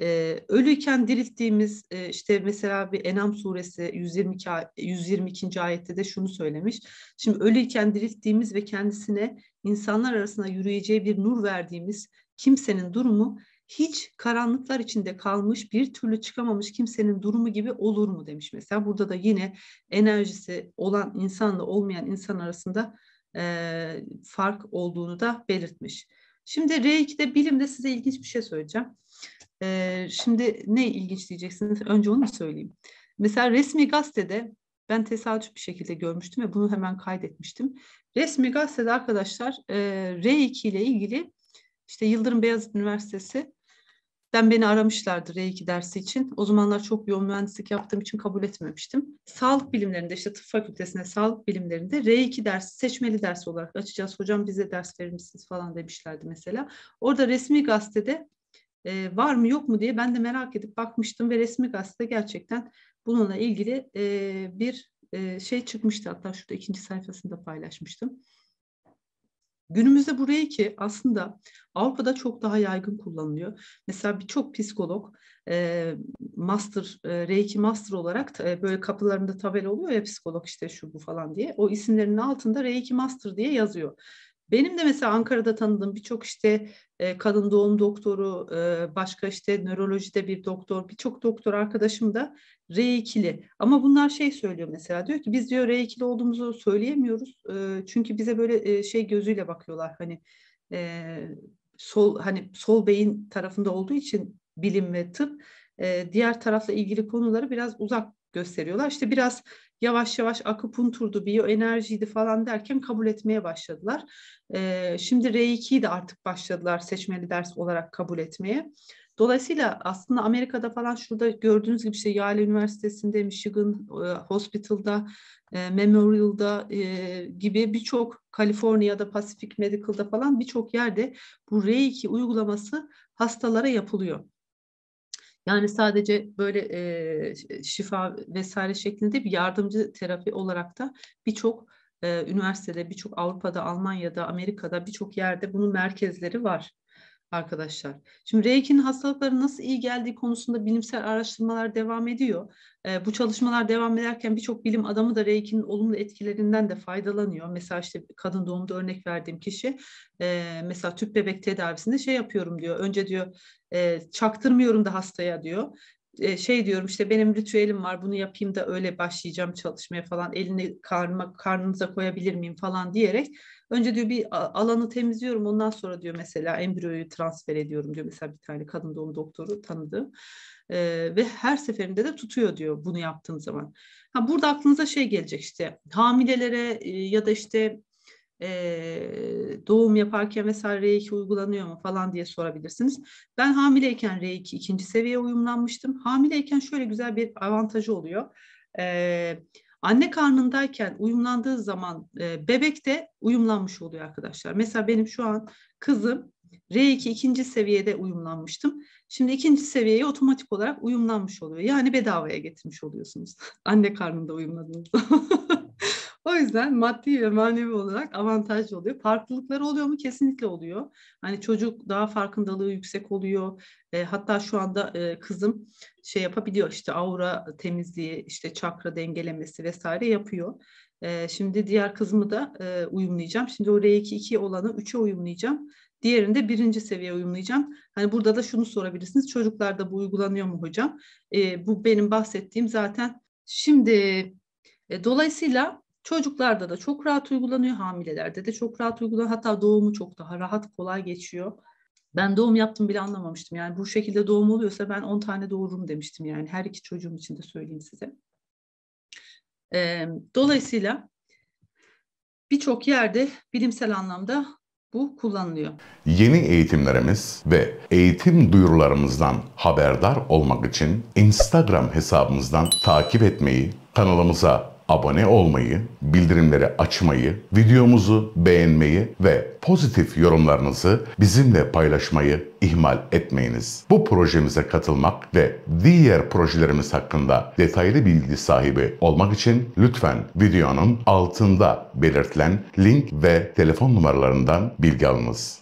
e, ölüyken dirilttiğimiz e, işte mesela bir Enam suresi 122 122. ayette de şunu söylemiş. Şimdi ölüyken dirilttiğimiz ve kendisine insanlar arasında yürüyeceği bir nur verdiğimiz kimsenin durumu hiç karanlıklar içinde kalmış bir türlü çıkamamış kimsenin durumu gibi olur mu demiş mesela. Burada da yine enerjisi olan insanla olmayan insan arasında e, fark olduğunu da belirtmiş. Şimdi R2'de bilimde size ilginç bir şey söyleyeceğim. E, şimdi ne ilginç diyeceksiniz? Önce onu söyleyeyim. Mesela resmi gazetede ben tesadüf bir şekilde görmüştüm ve bunu hemen kaydetmiştim. Resmi gazetede arkadaşlar e, R2 ile ilgili işte Yıldırım Beyazıt Üniversitesi den beni aramışlardı R2 dersi için. O zamanlar çok yoğun mühendislik yaptığım için kabul etmemiştim. Sağlık bilimlerinde işte tıp fakültesine sağlık bilimlerinde R2 dersi seçmeli ders olarak açacağız. Hocam bize ders verir misiniz falan demişlerdi mesela. Orada resmi gazetede e, var mı yok mu diye ben de merak edip bakmıştım ve resmi gazete gerçekten bununla ilgili e, bir e, şey çıkmıştı. Hatta şurada ikinci sayfasında paylaşmıştım. Günümüzde burayı ki aslında Avrupa'da çok daha yaygın kullanılıyor. Mesela birçok psikolog e, master e, reiki master olarak e, böyle kapılarında tabela oluyor ya psikolog işte şu bu falan diye. O isimlerinin altında reiki master diye yazıyor. Benim de mesela Ankara'da tanıdığım birçok işte e, kadın doğum doktoru, e, başka işte nörolojide bir doktor, birçok doktor arkadaşım da R2'li. Ama bunlar şey söylüyor mesela diyor ki biz diyor R2'li olduğumuzu söyleyemiyoruz. E, çünkü bize böyle e, şey gözüyle bakıyorlar hani e, sol hani sol beyin tarafında olduğu için bilim ve tıp e, diğer tarafla ilgili konuları biraz uzak gösteriyorlar. İşte biraz yavaş yavaş akupunturdu, biyoenerjiydi falan derken kabul etmeye başladılar. E, şimdi R2'yi de artık başladılar seçmeli ders olarak kabul etmeye. Dolayısıyla aslında Amerika'da falan şurada gördüğünüz gibi işte Yale Üniversitesi'nde, Michigan Hospital'da, Memorial'da gibi birçok Kaliforniya'da, Pacific Medical'da falan birçok yerde bu R2 uygulaması hastalara yapılıyor. Yani sadece böyle e, şifa vesaire şeklinde bir yardımcı terapi olarak da birçok e, üniversitede, birçok Avrupa'da, Almanya'da, Amerika'da birçok yerde bunun merkezleri var arkadaşlar. Şimdi R2'nin hastalıkları nasıl iyi geldiği konusunda bilimsel araştırmalar devam ediyor. E, bu çalışmalar devam ederken birçok bilim adamı da r olumlu etkilerinden de faydalanıyor. Mesela işte kadın doğumda örnek verdiğim kişi e, mesela tüp bebek tedavisinde şey yapıyorum diyor. Önce diyor e, çaktırmıyorum da hastaya diyor şey diyorum işte benim ritüelim var bunu yapayım da öyle başlayacağım çalışmaya falan elini karnıma, karnınıza koyabilir miyim falan diyerek önce diyor bir alanı temizliyorum ondan sonra diyor mesela embriyoyu transfer ediyorum diyor mesela bir tane kadın doğum doktoru tanıdığım e, ve her seferinde de tutuyor diyor bunu yaptığın zaman. Ha, burada aklınıza şey gelecek işte hamilelere ya da işte e, doğum yaparken mesela R2 uygulanıyor mu falan diye sorabilirsiniz. Ben hamileyken R2 ikinci seviye uyumlanmıştım. Hamileyken şöyle güzel bir avantajı oluyor. E, anne karnındayken uyumlandığı zaman e, bebek de uyumlanmış oluyor arkadaşlar. Mesela benim şu an kızım R2 ikinci seviyede uyumlanmıştım. Şimdi ikinci seviyeye otomatik olarak uyumlanmış oluyor. Yani bedavaya getirmiş oluyorsunuz. (laughs) Anne karnında uyumladığınız zaman. O yüzden maddi ve manevi olarak avantajlı oluyor. Farklılıkları oluyor mu? Kesinlikle oluyor. Hani çocuk daha farkındalığı yüksek oluyor. E, hatta şu anda e, kızım şey yapabiliyor işte aura temizliği, işte çakra dengelemesi vesaire yapıyor. E, şimdi diğer kızımı da e, uyumlayacağım. Şimdi oraya 2 2 olanı 3'e uyumlayacağım. Diğerini de birinci seviye uyumlayacağım. Hani burada da şunu sorabilirsiniz. Çocuklarda bu uygulanıyor mu hocam? E, bu benim bahsettiğim zaten. Şimdi e, dolayısıyla Çocuklarda da çok rahat uygulanıyor, hamilelerde de çok rahat uygulanıyor. Hatta doğumu çok daha rahat, kolay geçiyor. Ben doğum yaptım bile anlamamıştım. Yani bu şekilde doğum oluyorsa ben 10 tane doğururum demiştim yani. Her iki çocuğum için de söyleyeyim size. Ee, dolayısıyla birçok yerde bilimsel anlamda bu kullanılıyor. Yeni eğitimlerimiz ve eğitim duyurularımızdan haberdar olmak için Instagram hesabımızdan takip etmeyi, kanalımıza abone olmayı, bildirimleri açmayı, videomuzu beğenmeyi ve pozitif yorumlarınızı bizimle paylaşmayı ihmal etmeyiniz. Bu projemize katılmak ve diğer projelerimiz hakkında detaylı bilgi sahibi olmak için lütfen videonun altında belirtilen link ve telefon numaralarından bilgi alınız.